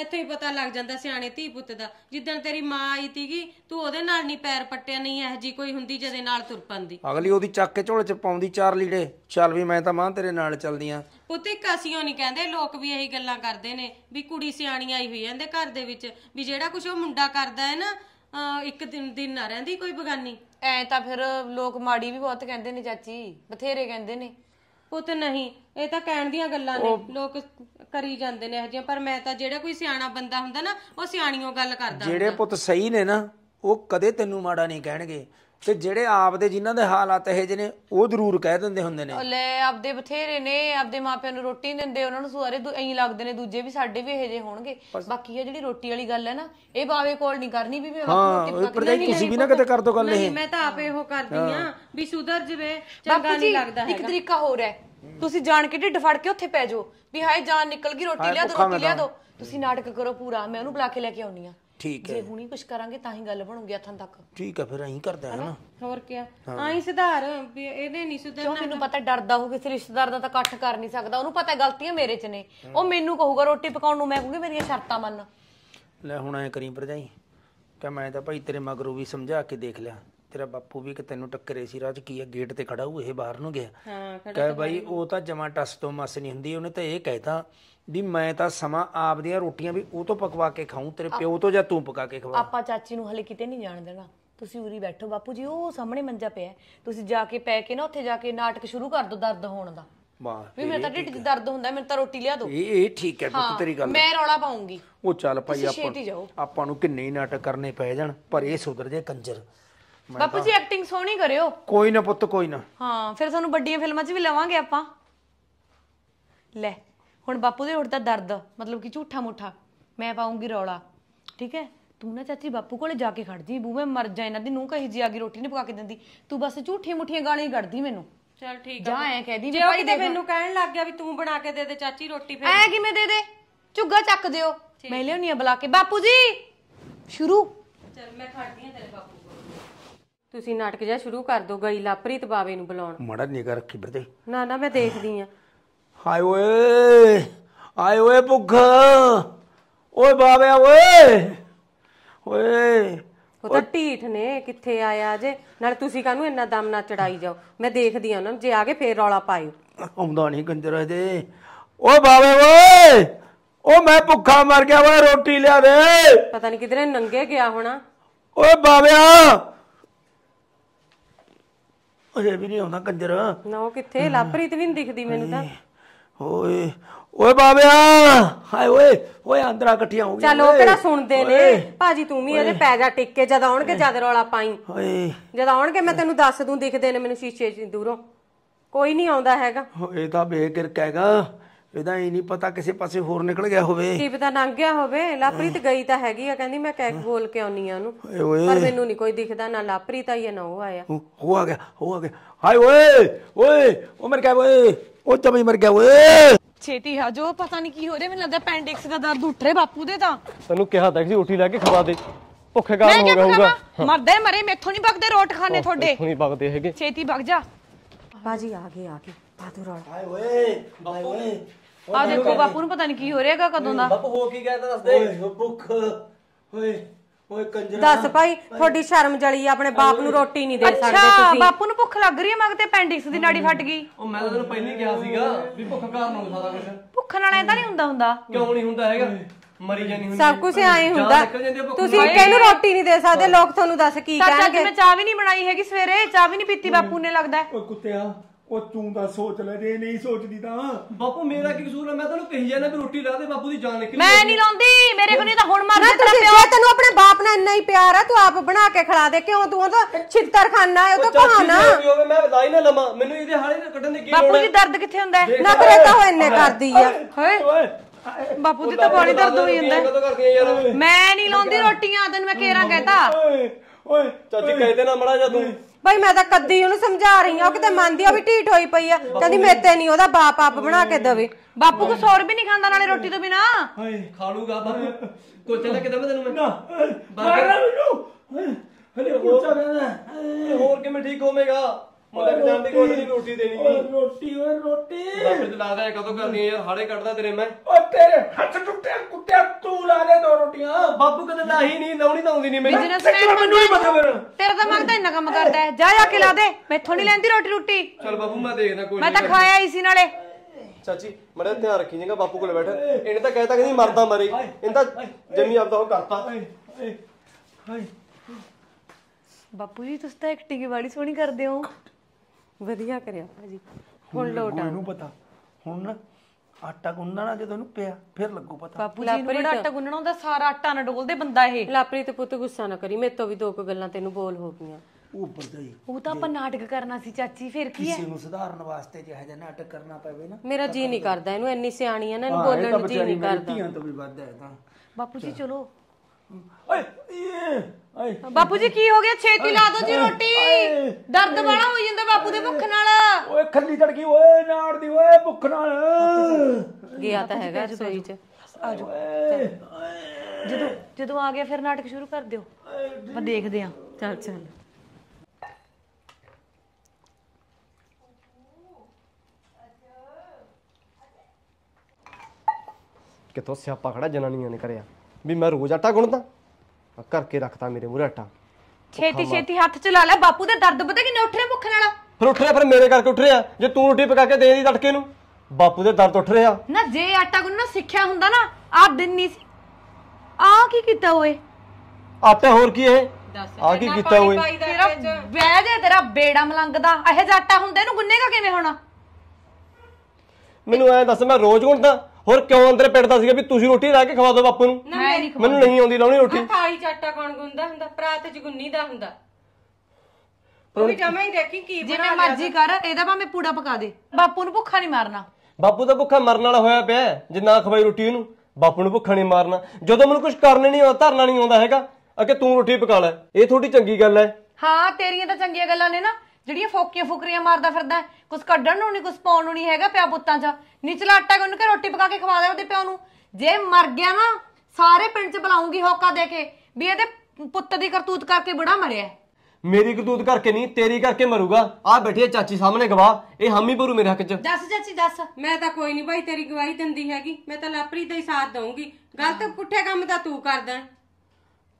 ਇੱਥੇ ਹੀ ਪਤਾ ਲੱਗ ਜਾਂਦਾ ਸਿਆਣੇ ਧੀ ਪੁੱਤ ਦਾ ਜਿੱਦਣ ਤੇਰੀ ਮਾਂ ਆਈ ਤੀਗੀ ਤੂੰ ਉਹਦੇ ਨਾਲ ਨਹੀਂ ਪੈਰ ਪੱਟਿਆ ਨਹੀਂ ਇਹ ਜੀ ਕੋਈ ਹੁੰਦੀ ਜਦੇ ਨਾਲ ਤੁਰ ਪੰਦੀ ਅਗਲੀ ਉਹਦੀ ਚੱਕ ਕੇ ਝੋਲੇ ਚ ਪਾਉਂਦੀ ਚਾਰ ਲੀੜੇ ਚੱਲ ਵੀ ਮੈਂ ਤਾਂ ਮਾਂ ਤੇਰੇ ਨਾਲ ਚੱਲਦੀ ਆ ਪੁੱਤ ਇੱਕ ਅਸੀਂ ਉਹ ਨਹੀਂ ਕਹਿੰਦੇ ਲੋਕ ਵੀ ਇਹੀ ਗੱਲਾਂ ਕਰਦੇ ਨੇ ਵੀ ਕੁੜੀ ਸਿਆਣੀ ਆਈ ਹੋਈ ਐ ਇਹਦੇ ਘਰ ਦੇ ਵਿੱਚ ਵੀ ਜਿਹੜਾ ਕੁਝ ਉਹ ਮੁੰਡਾ ਕਰਦਾ ਹੈ ਨਾ ਇੱਕ ਦਿਨ ਦਿਨ ਨਾ ਰਹਿੰਦੀ ਕੋਈ ਬਗਾਨੀ ਐ ਤਾਂ ਫਿਰ ਲੋਕ ਮਾੜੀ ਵੀ ਬਹੁਤ ਕਹਿੰਦੇ ਨੇ ਚਾਚੀ ਬਥੇਰੇ ਕਹਿੰਦੇ ਨੇ ਪੁੱਤ ਨਹੀਂ ਇਹ ਤਾਂ ਕਹਿਣ ਦੀਆਂ ਗੱਲਾਂ ਨੇ ਲੋਕ ਕਰੀ ਜਾਂਦੇ ਨੇ ਜਿਹਾ ਪਰ ਮੈਂ ਤਾਂ ਜਿਹੜਾ ਕੋਈ ਸਿਆਣਾ ਬੰਦਾ ਹੁੰਦਾ ਨਾ ਉਹ ਸਿਆਣੀਓ ਗੱਲ ਕਰਦਾ ਜਿਹੜੇ ਪੁੱਤ ਸਹੀ ਨੇ ਨਾ ਉਹ ਕਦੇ ਤੈਨੂੰ ਮਾੜਾ ਨਹੀਂ ਕਹਿਣਗੇ ਤੇ ਜਿਹੜੇ ਆਪਦੇ ਜਿਨ੍ਹਾਂ ਦੇ ਹਾਲਾਤ ਇਹ ਜਿਹੇ ਨੇ ਉਹ ਜ਼ਰੂਰ ਕਹਿ ਦਿੰਦੇ ਹੁੰਦੇ ਨੇ ਲੈ ਆਪਦੇ ਬਥੇਰੇ ਨੇ ਆਪਦੇ ਮਾਪਿਆਂ ਨੂੰ ਰੋਟੀ ਨਹੀਂ ਦਿੰਦੇ ਉਹਨਾਂ ਨੂੰ ਸਾਰੇ ਐਂ ਲੱਗਦੇ ਨੇ ਦੂਜੇ ਵੀ ਸਾਡੇ ਵੀ ਇਹ ਜਿਹੇ ਹੋਣਗੇ ਬਾਕੀ ਇਹ ਜਿਹੜੀ ਰੋਟੀ ਵਾਲੀ ਗੱਲ ਹੈ ਨਾ ਇਹ ਬਾਵੇ ਕੋਲ ਨਹੀਂ ਕਰਨੀ ਵੀ ਮੈਂ ਹਾਂ ਤੇ ਪਤਾ ਨਹੀਂ ਤੁਸੀਂ ਵੀ ਨਾ ਕਿਤੇ ਕਰ ਦੋ ਗੱਲ ਇਹ ਮੈਂ ਤਾਂ ਆਪੇ ਉਹ ਕਰਦੀ ਆ ਵੀ ਸੁਧਰ ਜਵੇ ਚੰਗਾ ਨਹੀਂ ਲੱਗਦਾ ਇੱਕ ਤਰੀਕਾ ਹੋਰ ਹੈ ਤੁਸੀਂ ਜਾਣ ਕੇ ਢਿੱਡ ਫੜ ਕੇ ਉੱਥੇ ਪੈ ਜਾਓ ਵੀ ਹਾਏ ਜਾਨ ਨਿਕਲ ਗਈ ਰੋਟੀ ਲਿਆ ਦੋ ਰੋਟੀ ਲਿਆ ਦੋ ਤੁਸੀਂ ਨਾਟਕ ਕਰੋ ਪੂਰਾ ਮੈਂ ਉਹਨੂੰ ਬੁਲਾ ਕੇ ਲੈ ਕੇ ਆਉਣੀ ਆ ਠੀਕ ਹੈ ਜੇ ਹੁਣੀ ਕੁਝ ਕਰਾਂਗੇ ਤਾਂ ਹੀ ਗੱਲ ਬਣੂਗੀ ਹੱਥਾਂ ਤੱਕ ਠੀਕ ਹੈ ਫਿਰ ਐਂ ਕਰਦਾ ਹੈ ਨਾ ਹੋਰ ਕੀ ਐਂ ਸੁਧਾਰ ਵੀ ਇਹਨੇ ਨਹੀਂ ਕਿਉਂ ਸੁਧਰਨਾ ਮੈਨੂੰ ਪਤਾ ਡਰਦਾ ਹੋ ਕਿਸੇ ਰਿਸ਼ਤੇਦਾਰ ਦਾ ਤਾਂ ਇਕੱਠ ਕਰ ਨਹੀਂ ਸਕਦਾ ਉਹਨੂੰ ਪਤਾ ਗਲਤੀਆਂ ਮੇਰੇ 'ਚ ਨੇ ਉਹ ਮੈਨੂੰ ਕਹੂਗਾ ਰੋਟੀ ਪਕਾਉਣ ਨੂੰ ਮੈਂ ਕਹੂੰਗੀ ਮੇਰੀਆਂ ਸ਼ਰਤਾਂ ਮੰਨ ਲੈ ਹੁਣ ਐ ਕਰੀਂ ਭਰਜਾਈ ਕਿ ਮੈਂ ਤਾਂ ਭਾਈ ਤੇਰੇ ਮਗਰੋਂ ਵੀ ਸਮਝਾ ਕੇ ਦੇਖ ਲਿਆ ਤੇਰਾ ਬਾਪੂ ਵੀ ਕਿ ਤੈਨੂੰ ਟੱਕਰੇ ਸੀ ਰਾਜ ਕੀ ਹੈ ਗੇਟ ਤੇ ਖੜਾ ਉਹ ਇਹ ਬਾਹਰ ਨੂੰ ਗਿਆ ਕਹੇ ਬਾਈ ਉਹ ਤਾਂ ਜਮਾ ਟਸ ਤੋਂ ਮਸ ਨਹੀਂ ਹੁੰਦੀ ਉਹਨੇ ਤਾਂ ਇਹ ਕਹਿਤਾ ਵੀ ਮੈਂ ਤਾਂ ਸਮਾਂ ਆਪਦੀਆਂ ਰੋਟੀਆਂ ਵੀ ਉਹ ਤੋਂ ਪਕਵਾ ਕੇ ਖਾਉਂ ਤੇਰੇ ਪਿਓ ਤੋਂ ਜਾਂ ਤੂੰ ਪਕਾ ਕੇ ਖਵਾ ਆਪਾਂ ਚਾਚੀ ਨੂੰ ਹਲੇ ਕਿਤੇ ਨਹੀਂ ਜਾਣ ਦੇਣਾ ਤੁਸੀਂ ਉਰੀ ਬੈਠੋ ਬਾਪੂ ਜੀ ਉਹ ਸਾਹਮਣੇ ਮੰਜਾ ਪਿਆ ਤੁਸੀਂ ਜਾ ਕੇ ਪੈ ਕੇ ਨਾ ਉੱਥੇ ਜਾ ਕੇ ਨਾਟਕ ਸ਼ੁਰੂ ਕਰ ਦੋ ਦਰਦ ਹੋਣ ਦਾ ਵਾਹ ਵੀ ਮੇਰੇ ਤਾਂ ਢਿੱਡ 'ਚ ਦਰਦ ਹੁੰਦਾ ਮੈਨੂੰ ਤਾਂ ਰੋਟੀ ਲਿਆ ਦਿਓ ਇਹ ਇਹ ਠੀਕ ਹੈ ਪੁੱਤ ਤੇਰੀ ਗੱਲ ਮੈਂ ਰੌਲਾ ਪਾਉਂਗੀ ਉਹ ਚੱਲ ਭਾਈ ਆਪਾਂ ਆਪਾਂ ਨੂੰ ਕਿੰਨੇ ਨਾਟਕ ਕਰਨੇ ਪੈ ਜਾਣ ਪਰ ਇਹ ਸੁਧਰ ਜੇ ਕੰਜਰ ਬਾਪੂ ਜੀ ਐਕਟਿੰਗ ਸੋਹਣੀ ਕਰਿਓ ਕੋਈ ਨਾ ਪੁੱਤ ਕੋਈ ਨਾ ਹਾਂ ਫਿਰ ਤੁਹਾਨੂੰ ਵੱਡੀਆਂ ਫਿਲਮਾਂ 'ਚ ਵੀ ਲਵਾਂਗੇ ਆਪਾਂ ਲੈ ਹੁਣ ਬਾਪੂ ਦੇ ਤਾਂ ਦਰਦ ਮਤਲਬ ਕਿ ਝੂਠਾ ਮੁੱਠਾ ਮੈਂ ਪਾਉਂਗੀ ਰੌਲਾ ਠੀਕ ਹੈ ਤੂੰ ਨਾ ਚਾਚੀ ਬਾਪੂ ਕੋਲੇ ਜਾ ਕੇ ਖੜ ਜੀ ਮਰ ਜਾ ਇਹਨਾਂ ਦੀ ਨੂੰ ਕਹੀ ਜੀ ਆ ਗਈ ਰੋਟੀ ਨਹੀਂ ਪਕਾ ਕੇ ਦਿੰਦੀ ਤੂੰ ਬਸ ਝੂਠੀਆਂ ਮੁੱਠੀਆਂ ਗਾਲਾਂ ਹੀ ਕੱਢਦੀ ਮੈਨੂੰ ਚਲ ਠੀਕ ਆ ਜਾਂ ਐ ਕਹਿ ਦੀ ਜੇ ਉਹ ਭਾਈ ਮੈਨੂੰ ਕਹਿਣ ਲੱਗ ਗਿਆ ਵੀ ਤੂੰ ਬਣਾ ਕੇ ਦੇ ਦੇ ਚਾਚੀ ਰੋਟੀ ਫਿਰ ਐ ਕਿਵੇਂ ਦੇ ਦੇ ਝੁੱਗਾ ਚੱਕ ਦਿਓ ਮੈਂ ਲਿਆਉਣੀ ਆ ਬੁਲਾ ਕੇ ਬਾਪੂ ਜੀ ਸ਼ੁਰੂ ਚਲ ਮੈਂ ਖੜਦੀ ਆ ਤੇਰੇ ਬਾਪੂ ਤੁਸੀਂ ਨਾਟਕ ਜਿਹਾ ਸ਼ੁਰੂ ਕਰ ਦੋ ਗਈ ਲਾਪ੍ਰੀਤ ਬਾਵੇ ਨੂੰ ਬੁਲਾਉਣ ਮੜਾ ਨਿਗਾ ਰੱਖੀ ਬਰਦੇ ਨਾ ਨਾ ਮੈਂ ਦੇਖਦੀ ਆ ਹਾਏ ਓਏ ਆਏ ਓਏ ਭੁੱਖ ਓਏ ਬਾਵੇ ਓਏ ਓਏ ਉਹ ਤਾਂ ਢੀਠ ਨੇ ਕਿੱਥੇ ਆਇਆ ਜੇ ਨਾਲ ਤੁਸੀਂ ਕਾਹਨੂੰ ਇੰਨਾ ਦਮ ਨਾ ਚੜਾਈ ਜਾਓ ਮੈਂ ਦੇਖਦੀ ਆ ਉਹਨਾਂ ਨੂੰ ਜੇ ਆ ਕੇ ਫੇਰ ਰੌਲਾ ਪਾਇਓ ਆਉਂਦਾ ਨਹੀਂ ਗੰਜਰ ਦੇ ਓ ਬਾਵੇ ਓਏ ਓ ਮੈਂ ਭੁੱਖਾ ਮਰ ਗਿਆ ਓਏ ਰੋਟੀ ਲਿਆ ਦੇ ਪਤਾ ਨਹੀਂ ਕਿਧਰੇ ਨੰਗੇ ਗਿਆ ਹੋਣਾ ਓਏ ਬਾਬਿਆ ਅਜੇ ਵੀ ਨਹੀਂ ਆਉਂਦਾ ਕੰਜਰ ਨਾ ਉਹ ਕਿੱਥੇ ਲਾਪਰੀਤ ਵੀ ਨਹੀਂ ਦਿਖਦੀ ਮੈਨੂੰ ਤਾਂ ਓਏ ਓਏ ਬਾਬਿਆ ਹਾਏ ਓਏ ਓਏ ਅੰਦਰਾ ਇਕੱਠੀਆਂ ਹੋ ਗਈਆਂ ਚਲੋ ਕਿਹੜਾ ਸੁਣਦੇ ਨੇ ਭਾਜੀ ਤੂੰ ਵੀ ਇਹਦੇ ਪੈ ਜਾ ਟਿੱਕੇ ਜਦ ਆਉਣਗੇ ਜਦ ਰੌਲਾ ਪਾਈ ਓਏ ਜਦ ਆਉਣਗੇ ਮੈਂ ਤੈਨੂੰ ਦੱਸ ਦੂੰ ਦਿਖਦੇ ਨੇ ਮੈਨੂੰ ਸ਼ੀਸ਼ੇ 'ਚ ਦੂਰੋਂ ਕੋਈ ਨਹੀਂ ਆਉਂਦਾ ਹੈਗਾ ਇਹ ਤਾਂ ਬੇਕਿਰਕ ਹੈਗਾ ਇਹਦਾ ਹੀ ਨਹੀਂ ਪਤਾ ਕਿਸੇ ਪਾਸੇ ਹੋਰ ਨਿਕਲ ਗਿਆ ਹੋਵੇ ਕੀ ਪਤਾ ਲੰਘ ਗਿਆ ਹੋਵੇ ਲਾਪਰੀਤ ਗਈ ਤਾਂ ਹੈਗੀ ਆ ਕਹਿੰਦੀ ਮੈਂ ਕੈਕ ਬੋਲ ਕੇ ਆਉਣੀ ਆ ਉਹਨੂੰ ਪਰ ਮੈਨੂੰ ਨਹੀਂ ਕੋਈ ਦਿਖਦਾ ਨਾ ਲਾਪਰੀਤ ਆਈ ਆ ਨਾ ਉਹ ਆਇਆ ਉਹ ਆ ਗਿਆ ਉਹ ਆ ਗਿਆ ਹਾਏ ਓਏ ਓਏ ਉਹ ਮਰ ਗਿਆ ਓਏ ਉਹ ਤਾਂ ਚਮਈ ਮਰ ਗਿਆ ਓਏ ਛੇਤੀ ਆ ਜੋ ਪਤਾ ਨਹੀਂ ਕੀ ਹੋ ਰਿਹਾ ਮੈਨੂੰ ਲੱਗਦਾ ਪੈਂਡਿਕਸ ਦਾ ਦਰਦ ਉੱਠ ਰਿਹਾ ਬਾਪੂ ਦੇ ਤਾਂ ਤੈਨੂੰ ਕਿਹਾ ਤਾਂ ਸੀ ਉਠੀ ਲਾ ਕੇ ਖਵਾ ਦੇ ਭੁੱਖੇ ਕਾਰਨ ਹੋ ਗਿਆ ਹੋਊਗਾ ਮਰਦੇ ਮਰੇ ਮੈਥੋਂ ਨਹੀਂ ਬਗਦੇ ਰੋਟ ਖਾਣੇ ਤੁਹਾਡੇ ਨਹੀਂ ਬਗਦੇ ਹੈਗੇ ਛੇਤੀ ਬਗ ਜਾ ਬਾਜੀ ਆ ਗਏ ਆ ਕੇ ਬਾਦੂ ਰੌਲਾ ਹਾਏ ਓਏ ਬਾਪੂ ਓਏ ਆ ਦੇਖੋ ਬਾਪੂ ਨੂੰ ਪਤਾ ਨਹੀਂ ਕੀ ਹੋ ਰਿਹਾਗਾ ਕਦੋਂ ਦਾ ਬਾਪੂ ਹੋ ਕੀ ਗਿਆ ਤਾਂ ਦੱਸ ਦੇ ਓਏ ਭੁੱਖ ਓਏ ਓਏ ਕੰਜਰ ਦੱਸ ਭਾਈ ਤੁਹਾਡੀ ਸ਼ਰਮ ਜਲੀ ਆਪਣੇ ਬਾਪ ਨੂੰ ਰੋਟੀ ਨਹੀਂ ਦੇ ਸਕਦੇ ਤੁਸੀਂ ਅੱਛਾ ਬਾਪੂ ਨੂੰ ਭੁੱਖ ਲੱਗ ਰਹੀ ਹੈ ਮਗਰ ਤੇ ਪੈਂਡਿਕਸ ਦੀ ਨਾੜੀ ਫਟ ਗਈ ਉਹ ਮੈਂ ਤਾਂ ਤੈਨੂੰ ਪਹਿਲਾਂ ਕਿਹਾ ਸੀਗਾ ਵੀ ਭੁੱਖ ਕਾਰਨ ਹੁੰਦਾ ਸਾਰਾ ਕੁਝ ਭੁੱਖ ਨਾਲ ਐਂਦਾ ਨਹੀਂ ਹੁੰਦਾ ਹੁੰਦਾ ਕਿਉਂ ਨਹੀਂ ਹੁੰਦਾ ਹੈਗਾ ਮਰੀ ਜਾਨੀ ਹੁੰਦੀ ਸਭ ਕੁਝ ਐ ਹੁੰਦਾ ਤੁਸੀਂ ਕਿਹਨੂੰ ਰੋਟੀ ਨਹੀਂ ਦੇ ਸਕਦੇ ਲੋਕ ਤੁਹਾਨੂੰ ਦੱਸ ਕੀ ਕਹਿਣਗੇ ਚਾਚਾ ਜੀ ਮੈਂ ਚਾਹ ਵੀ ਨਹੀਂ ਬਣਾਈ ਹੈਗੀ ਸਵੇਰੇ ਚਾਹ ਵੀ ਨਹੀਂ ਪੀਤੀ ਬਾਪੂ ਨੇ ਲੱਗਦਾ ਓਏ ਕੁੱਤਿਆ ਉਹ ਤੂੰ ਦਾ ਸੋਚ ਲੈ ਜੇ ਨਹੀਂ ਸੋਚਦੀ ਤਾਂ ਬਾਪੂ ਮੇਰਾ ਕੀ ਕਸੂਰ ਹੈ ਮੈਂ ਤੈਨੂੰ ਕਹੀ ਜਾਂਦਾ ਵੀ ਰੋਟੀ ਲਾ ਦੇ ਬਾਪੂ ਦੀ ਜਾਨ ਨਿਕਲੀ ਮੈਂ ਨਹੀਂ ਲਾਉਂਦੀ ਮੇਰੇ ਕੋਲ ਨਹੀਂ ਤਾਂ ਹੁਣ ਮਾਰ ਦੇ ਤੇਰਾ ਪਿਓ ਤੈਨੂੰ ਆਪਣੇ ਬਾਪ ਨਾਲ ਇੰਨਾ ਹੀ ਪਿਆਰ ਆ ਤੂੰ ਆਪ ਬਣਾ ਕੇ ਖਿਲਾ ਦੇ ਕਿਉਂ ਤੂੰ ਤਾਂ ਛਿੱਤਰ ਖਾਨਾ ਹੈ ਉਹ ਤਾਂ ਕਹਾਣਾ ਮੈਂ ਵਧਾਈ ਨਾ ਲਵਾਂ ਮੈਨੂੰ ਇਹਦੇ ਹਾਲੇ ਨਾ ਕੱਢਣ ਦੇ ਕੀ ਲੋੜ ਬਾਪੂ ਦੀ ਦਰਦ ਕਿੱਥੇ ਹੁੰਦਾ ਹੈ ਨਖਰੇ ਤਾਂ ਉਹ ਇੰਨੇ ਕਰਦੀ ਆ ਹੋਏ ਬਾਪੂ ਦੀ ਤਾਂ ਬੜੀ ਦਰਦ ਹੋਈ ਜਾਂਦਾ ਮੈਂ ਨਹੀਂ ਲਾਉਂਦੀ ਰੋਟੀਆਂ ਤੈਨੂੰ ਮੈਂ ਕਿਹੜਾ ਕਹਤਾ ਓਏ ਚਾਚੀ ਕਹਿੰਦੇ ਨਾ ਮੜਾ ਜਾ ਤੂੰ ਭਾਈ ਮੈਂ ਤਾਂ ਕੱਦੀ ਉਹਨੂੰ ਸਮਝਾ ਰਹੀ ਆ ਉਹ ਕਿਤੇ ਮੰਨਦੀ ਆ ਵੀ ਢੀਠ ਹੋਈ ਪਈ ਆ ਕਹਿੰਦੀ ਮੇਤੇ ਨਹੀਂ ਉਹਦਾ ਬਾਪ ਆਪ ਬਣਾ ਕੇ ਦੇਵੇ ਬਾਪੂ ਕੋ ਸੌਰ ਵੀ ਨਹੀਂ ਖਾਂਦਾ ਨਾਲੇ ਰੋਟੀ ਤੋਂ ਬਿਨਾ ਹਾਏ ਖਾ ਲੂਗਾ ਬਾਪੂ ਕੋਚਾ ਲੈ ਕੇ ਦਵਾਂ ਤੈਨੂੰ ਮੈਂ ਨਾ ਬਾਪੂ ਮੈਨੂੰ ਹਲੇ ਕੋਚਾ ਕਹਿੰਦਾ ਹੋਰ ਕਿਵੇਂ ਠੀਕ ਹੋਵੇਗਾ ਮਦਰ ਜਾਣ ਦੀ ਕੋਈ ਨਹੀਂ ਰੋਟੀ ਦੇਣੀ ਨਹੀਂ ਰੋਟੀ ਓਏ ਰੋਟੀ ਰੱਬ ਚ ਲਾਦਾ ਕਦੋਂ ਕਰਨੀ ਯਾਰ ਹਾੜੇ ਕੱਢਦਾ ਤੇਰੇ ਮੈਂ ਓ ਤੇਰੇ ਹੱਥ ਟੁੱਟੇ ਕੁੱਤੇ ਤੂੰ ਲਾ ਦੇ ਦੋ ਰੋਟੀਆਂ ਬਾਪੂ ਕਦੇ ਲਾਹੀ ਨਹੀਂ ਨੌਣੀ ਤਾਂ ਆਉਂਦੀ ਨਹੀਂ ਮੈਨੂੰ ਬਿਜ਼ਨਸਮੈਨ ਮੈਨੂੰ ਹੀ ਪਤਾ ਫਿਰ ਤੇਰਾ ਦਿਮਾਗ ਤਾਂ ਇੰਨਾ ਕੰਮ ਕਰਦਾ ਹੈ ਜਾ ਜਾ ਕੇ ਲਾ ਦੇ ਮੈਥੋਂ ਨਹੀਂ ਲੈਂਦੀ ਰੋਟੀ ਰੋਟੀ ਚਲ ਬਾਪੂ ਮੈਂ ਦੇਖਦਾ ਕੋਈ ਮੈਂ ਤਾਂ ਖਾਇਆ ਹੀ ਸੀ ਨਾਲੇ ਚਾਚੀ ਮੜਾ ਧਿਆਨ ਰੱਖੀ ਜੇਗਾ ਬਾਪੂ ਕੋਲ ਬੈਠ ਇਹਨੇ ਤਾਂ ਕਹਿਤਾ ਕਿ ਨਹੀਂ ਮਰਦਾ ਮਰੇ ਇਹਨੇ ਤਾਂ ਜਮੀ ਆਪਦਾ ਉਹ ਕਰਤਾ ਹਾਏ ਬਾਪੂ ਜੀ ਤੁਸੀਂ ਤਾਂ ਐਕਟਿੰਗ ਵਾਲੀ ਸੋਹਣੀ ਕਰਦੇ ਹੋ ਵਧੀਆ ਕਰਿਆ ਭਾਜੀ ਹੁਣ ਲੋਟ ਆ ਪਤਾ ਹੁਣ ਆਟਾ ਗੁੰਨਣਾ ਜਦੋਂ ਨੂੰ ਪਿਆ ਫਿਰ ਲੱਗੂ ਪਤਾ ਬਾਪੂ ਜੀ ਨੂੰ ਆਟਾ ਗੁੰਨਣਾ ਹੁੰਦਾ ਸਾਰਾ ਆਟਾ ਨਾ ਡੋਲਦੇ ਬੰਦਾ ਇਹ ਲਾਪਰੀ ਤੇ ਪੁੱਤ ਗੁੱਸਾ ਨਾ ਕਰੀ ਮੇਰੇ ਤੋਂ ਵੀ ਦੋ ਕੁ ਗੱਲਾਂ ਤੈਨੂੰ ਬੋਲ ਹੋ ਗਈਆਂ ਉਹ ਹੀ ਉਹ ਤਾਂ ਆਪਾਂ ਨਾਟਕ ਕਰਨਾ ਸੀ ਚਾਚੀ ਫਿਰ ਕੀ ਹੈ ਕਿਸੇ ਨੂੰ ਸੁਧਾਰਨ ਵਾਸਤੇ ਜਿਹੜਾ ਜਿਹਾ ਨਾਟਕ ਕਰਨਾ ਪਵੇ ਨਾ ਮੇਰਾ ਜੀ ਨਹੀਂ ਕਰਦਾ ਇਹਨੂੰ ਇੰਨੀ ਸਿਆਣੀ ਆ ਨਾ ਇਹਨੂੰ ਬੋਲਣ ਨੂੰ ਜੀ ਨਹੀਂ ਕਰਦਾ ਬਾਪੂ ਜੀ ਚਲੋ ਬਾਪੂ ਜੀ ਕੀ ਹੋ ਗਿਆ ਛੇਤੀ ਲਾ ਦਿਓ ਜੀ ਰੋਟੀ ਦਰਦ ਬੜਾ ਹੋ ਜਾਂਦਾ ਬਾਪੂ ਦੇ ਭੁੱਖ ਨਾਲ ਓਏ ਖੱਲੀ ਤੜਕੀ ਓਏ ਨਾੜ ਦੀ ਓਏ ਭੁੱਖ ਨਾਲ ਗਿਆ ਤਾਂ ਹੈਗਾ ਰਸੋਈ 'ਚ ਆਜੋ ਜਦੋਂ ਜਦੋਂ ਆ ਗਿਆ ਫਿਰ ਨਾਟਕ ਸ਼ੁਰੂ ਕਰ ਦਿਓ ਮੈਂ ਦੇਖਦੇ ਆ ਚੱਲ ਚੱਲ ਕਿ ਕਿਤੋਂ ਸਿਆਪਾ ਖੜਾ ਜਨਾਨੀਆਂ ਨੇ ਕਰਿਆ ਵੀ ਮੈਂ ਰੋਜ਼ ਆਟਾ ਗੁੰਨਦਾ ਕਰਕੇ ਰੱਖਦਾ ਮੇਰੇ ਮੂਹਰੇ ਆਟਾ ਛੇਤੀ ਛੇਤੀ ਹੱਥ ਚਲਾ ਲੈ ਬਾਪੂ ਦੇ ਦਰਦ ਪਤਾ ਕਿੰਨੇ ਉੱਠ ਰਿਹਾ ਭੁੱਖ ਨਾਲ ਫਿਰ ਉੱਠ ਰਿਹਾ ਫਿਰ ਮੇਰੇ ਕਰਕੇ ਉੱਠ ਰਿਹਾ ਜੇ ਤੂੰ ਰੋਟੀ ਪਕਾ ਕੇ ਦੇ ਦੀ ਤੜਕੇ ਨੂੰ ਬਾਪੂ ਦੇ ਦਰਦ ਉੱਠ ਰਿਹਾ ਨਾ ਜੇ ਆਟਾ ਗੁੰਨਣਾ ਸਿੱਖਿਆ ਹੁੰਦਾ ਨਾ ਆ ਦਿਨ ਨਹੀਂ ਸੀ ਆ ਕੀ ਕੀਤਾ ਓਏ ਆਟਾ ਹੋਰ ਕੀ ਇਹ ਆ ਕੀ ਕੀਤਾ ਓਏ ਤੇਰਾ ਬਹਿ ਜਾ ਤੇਰਾ ਬੇੜਾ ਮਲੰਗ ਦਾ ਇਹ ਜਾਟਾ ਹੁੰਦੇ ਨੂੰ ਗੁੰਨੇਗਾ ਕਿਵੇਂ ਹੋਣਾ ਮੈਨੂੰ ਐ ਦੱਸ ਮੈਂ ਰੋਜ਼ ਗੁੰਨਦਾ ਹੋਰ ਕਿਉਂ ਅੰਦਰ ਪਿੱਟਦਾ ਸੀਗਾ ਵੀ ਤੁਸੀਂ ਰੋਟੀ ਲਾ ਕੇ ਖਵਾ ਦਿਓ ਬਾਪੂ ਨੂੰ ਮੈਨੂੰ ਨਹੀਂ ਆਉਂਦੀ ਲਾਉਣੀ ਰੋਟੀ ਥਾਲੀ ਚਾਟਾ ਕੌਣ ਗੁੰਦਾ ਹੁੰਦਾ ਪ੍ਰਾਤ ਜਗੁੰਨੀ ਦਾ ਹੁੰਦਾ ਤੁਸੀਂ ਜਮਾਂ ਜਮਾ ਹੀ ਦੇਖੀ ਕੀ ਬਣਾ ਜਿਵੇਂ ਮਰਜ਼ੀ ਕਰ ਇਹਦਾ ਮੈਂ ਪੂੜਾ ਪਕਾ ਦੇ ਬਾਪੂ ਨੂੰ ਭੁੱਖਾ ਨਹੀਂ ਮਾਰਨਾ ਬਾਪੂ ਤਾਂ ਭੁੱਖਾ ਮਰਨ ਵਾਲਾ ਹੋਇਆ ਪਿਆ ਜੇ ਨਾ ਖਵਾਈ ਰੋਟੀ ਉਹਨੂੰ ਬਾਪੂ ਨੂੰ ਭੁੱਖਾ ਨਹੀਂ ਮਾਰਨਾ ਜਦੋਂ ਮੈਨੂੰ ਕੁਝ ਕਰਨੇ ਨਹੀਂ ਆਉਂਦਾ ਧਰਨਾ ਨਹੀਂ ਆਉਂਦਾ ਹੈਗਾ ਅਕੇ ਤੂੰ ਰੋਟੀ ਪਕਾ ਲੈ ਇਹ ਥੋੜੀ ਚੰਗੀ ਗੱਲ ਹੈ ਹਾਂ ਤੇਰੀਆਂ ਤਾਂ ਚੰਗੀਆਂ ਗੱਲਾਂ ਨੇ ਨਾ ਜਿਹੜੀਆਂ ਫੋਕੀਆਂ ਫੁਕਰੀਆਂ ਮਾਰਦਾ ਫਿਰਦਾ ਕੁਝ ਕੁਛ ਕੱਢਣ ਨੂੰ ਨਹੀਂ ਕੁਛ ਪਾਉਣ ਨੂੰ ਨਹੀਂ ਹੈਗਾ ਪਿਆ ਪੁੱਤਾਂ 'ਚ ਨਿਚਲਾ ਆਟਾ ਉਹਨੂੰ ਕੇ ਰੋਟੀ ਪਕਾ ਕੇ ਖਵਾ ਦੇ ਉਹਦੇ ਪਿਓ ਨੂੰ ਜੇ ਮਰ ਗਿਆ ਨਾ ਸਾਰੇ ਪਿੰਡ 'ਚ ਬੁਲਾਉਂਗੀ ਹੋਕਾ ਦੇ ਕੇ ਵੀ ਇਹਦੇ ਪੁੱਤ ਦੀ ਕਰਤੂਤ ਕਰਕੇ ਬੁੜਾ ਮਰਿਆ ਮੇਰੀ ਕਰਤੂਤ ਕਰਕੇ ਨਹੀਂ ਤੇਰੀ ਕਰਕੇ ਮਰੂਗਾ ਆ ਬੈਠੀ ਚਾਚੀ ਸਾਹਮਣੇ ਗਵਾ ਇਹ ਹਾਮੀ ਭਰੂ ਮੇਰੇ ਹੱਕ 'ਚ ਦੱਸ ਚਾਚੀ ਦੱਸ ਮੈਂ ਤਾਂ ਕੋਈ ਨਹੀਂ ਭਾਈ ਤੇਰੀ ਗਵਾਹੀ ਦਿੰਦੀ ਹੈਗੀ ਮੈਂ ਤਾਂ ਲਾਪਰੀ ਦਾ ਹੀ ਸਾਥ ਦਊਂਗੀ ਗਲਤ ਪੁੱਠੇ ਕੰਮ ਦਾ ਤੂੰ ਕਰਦਾ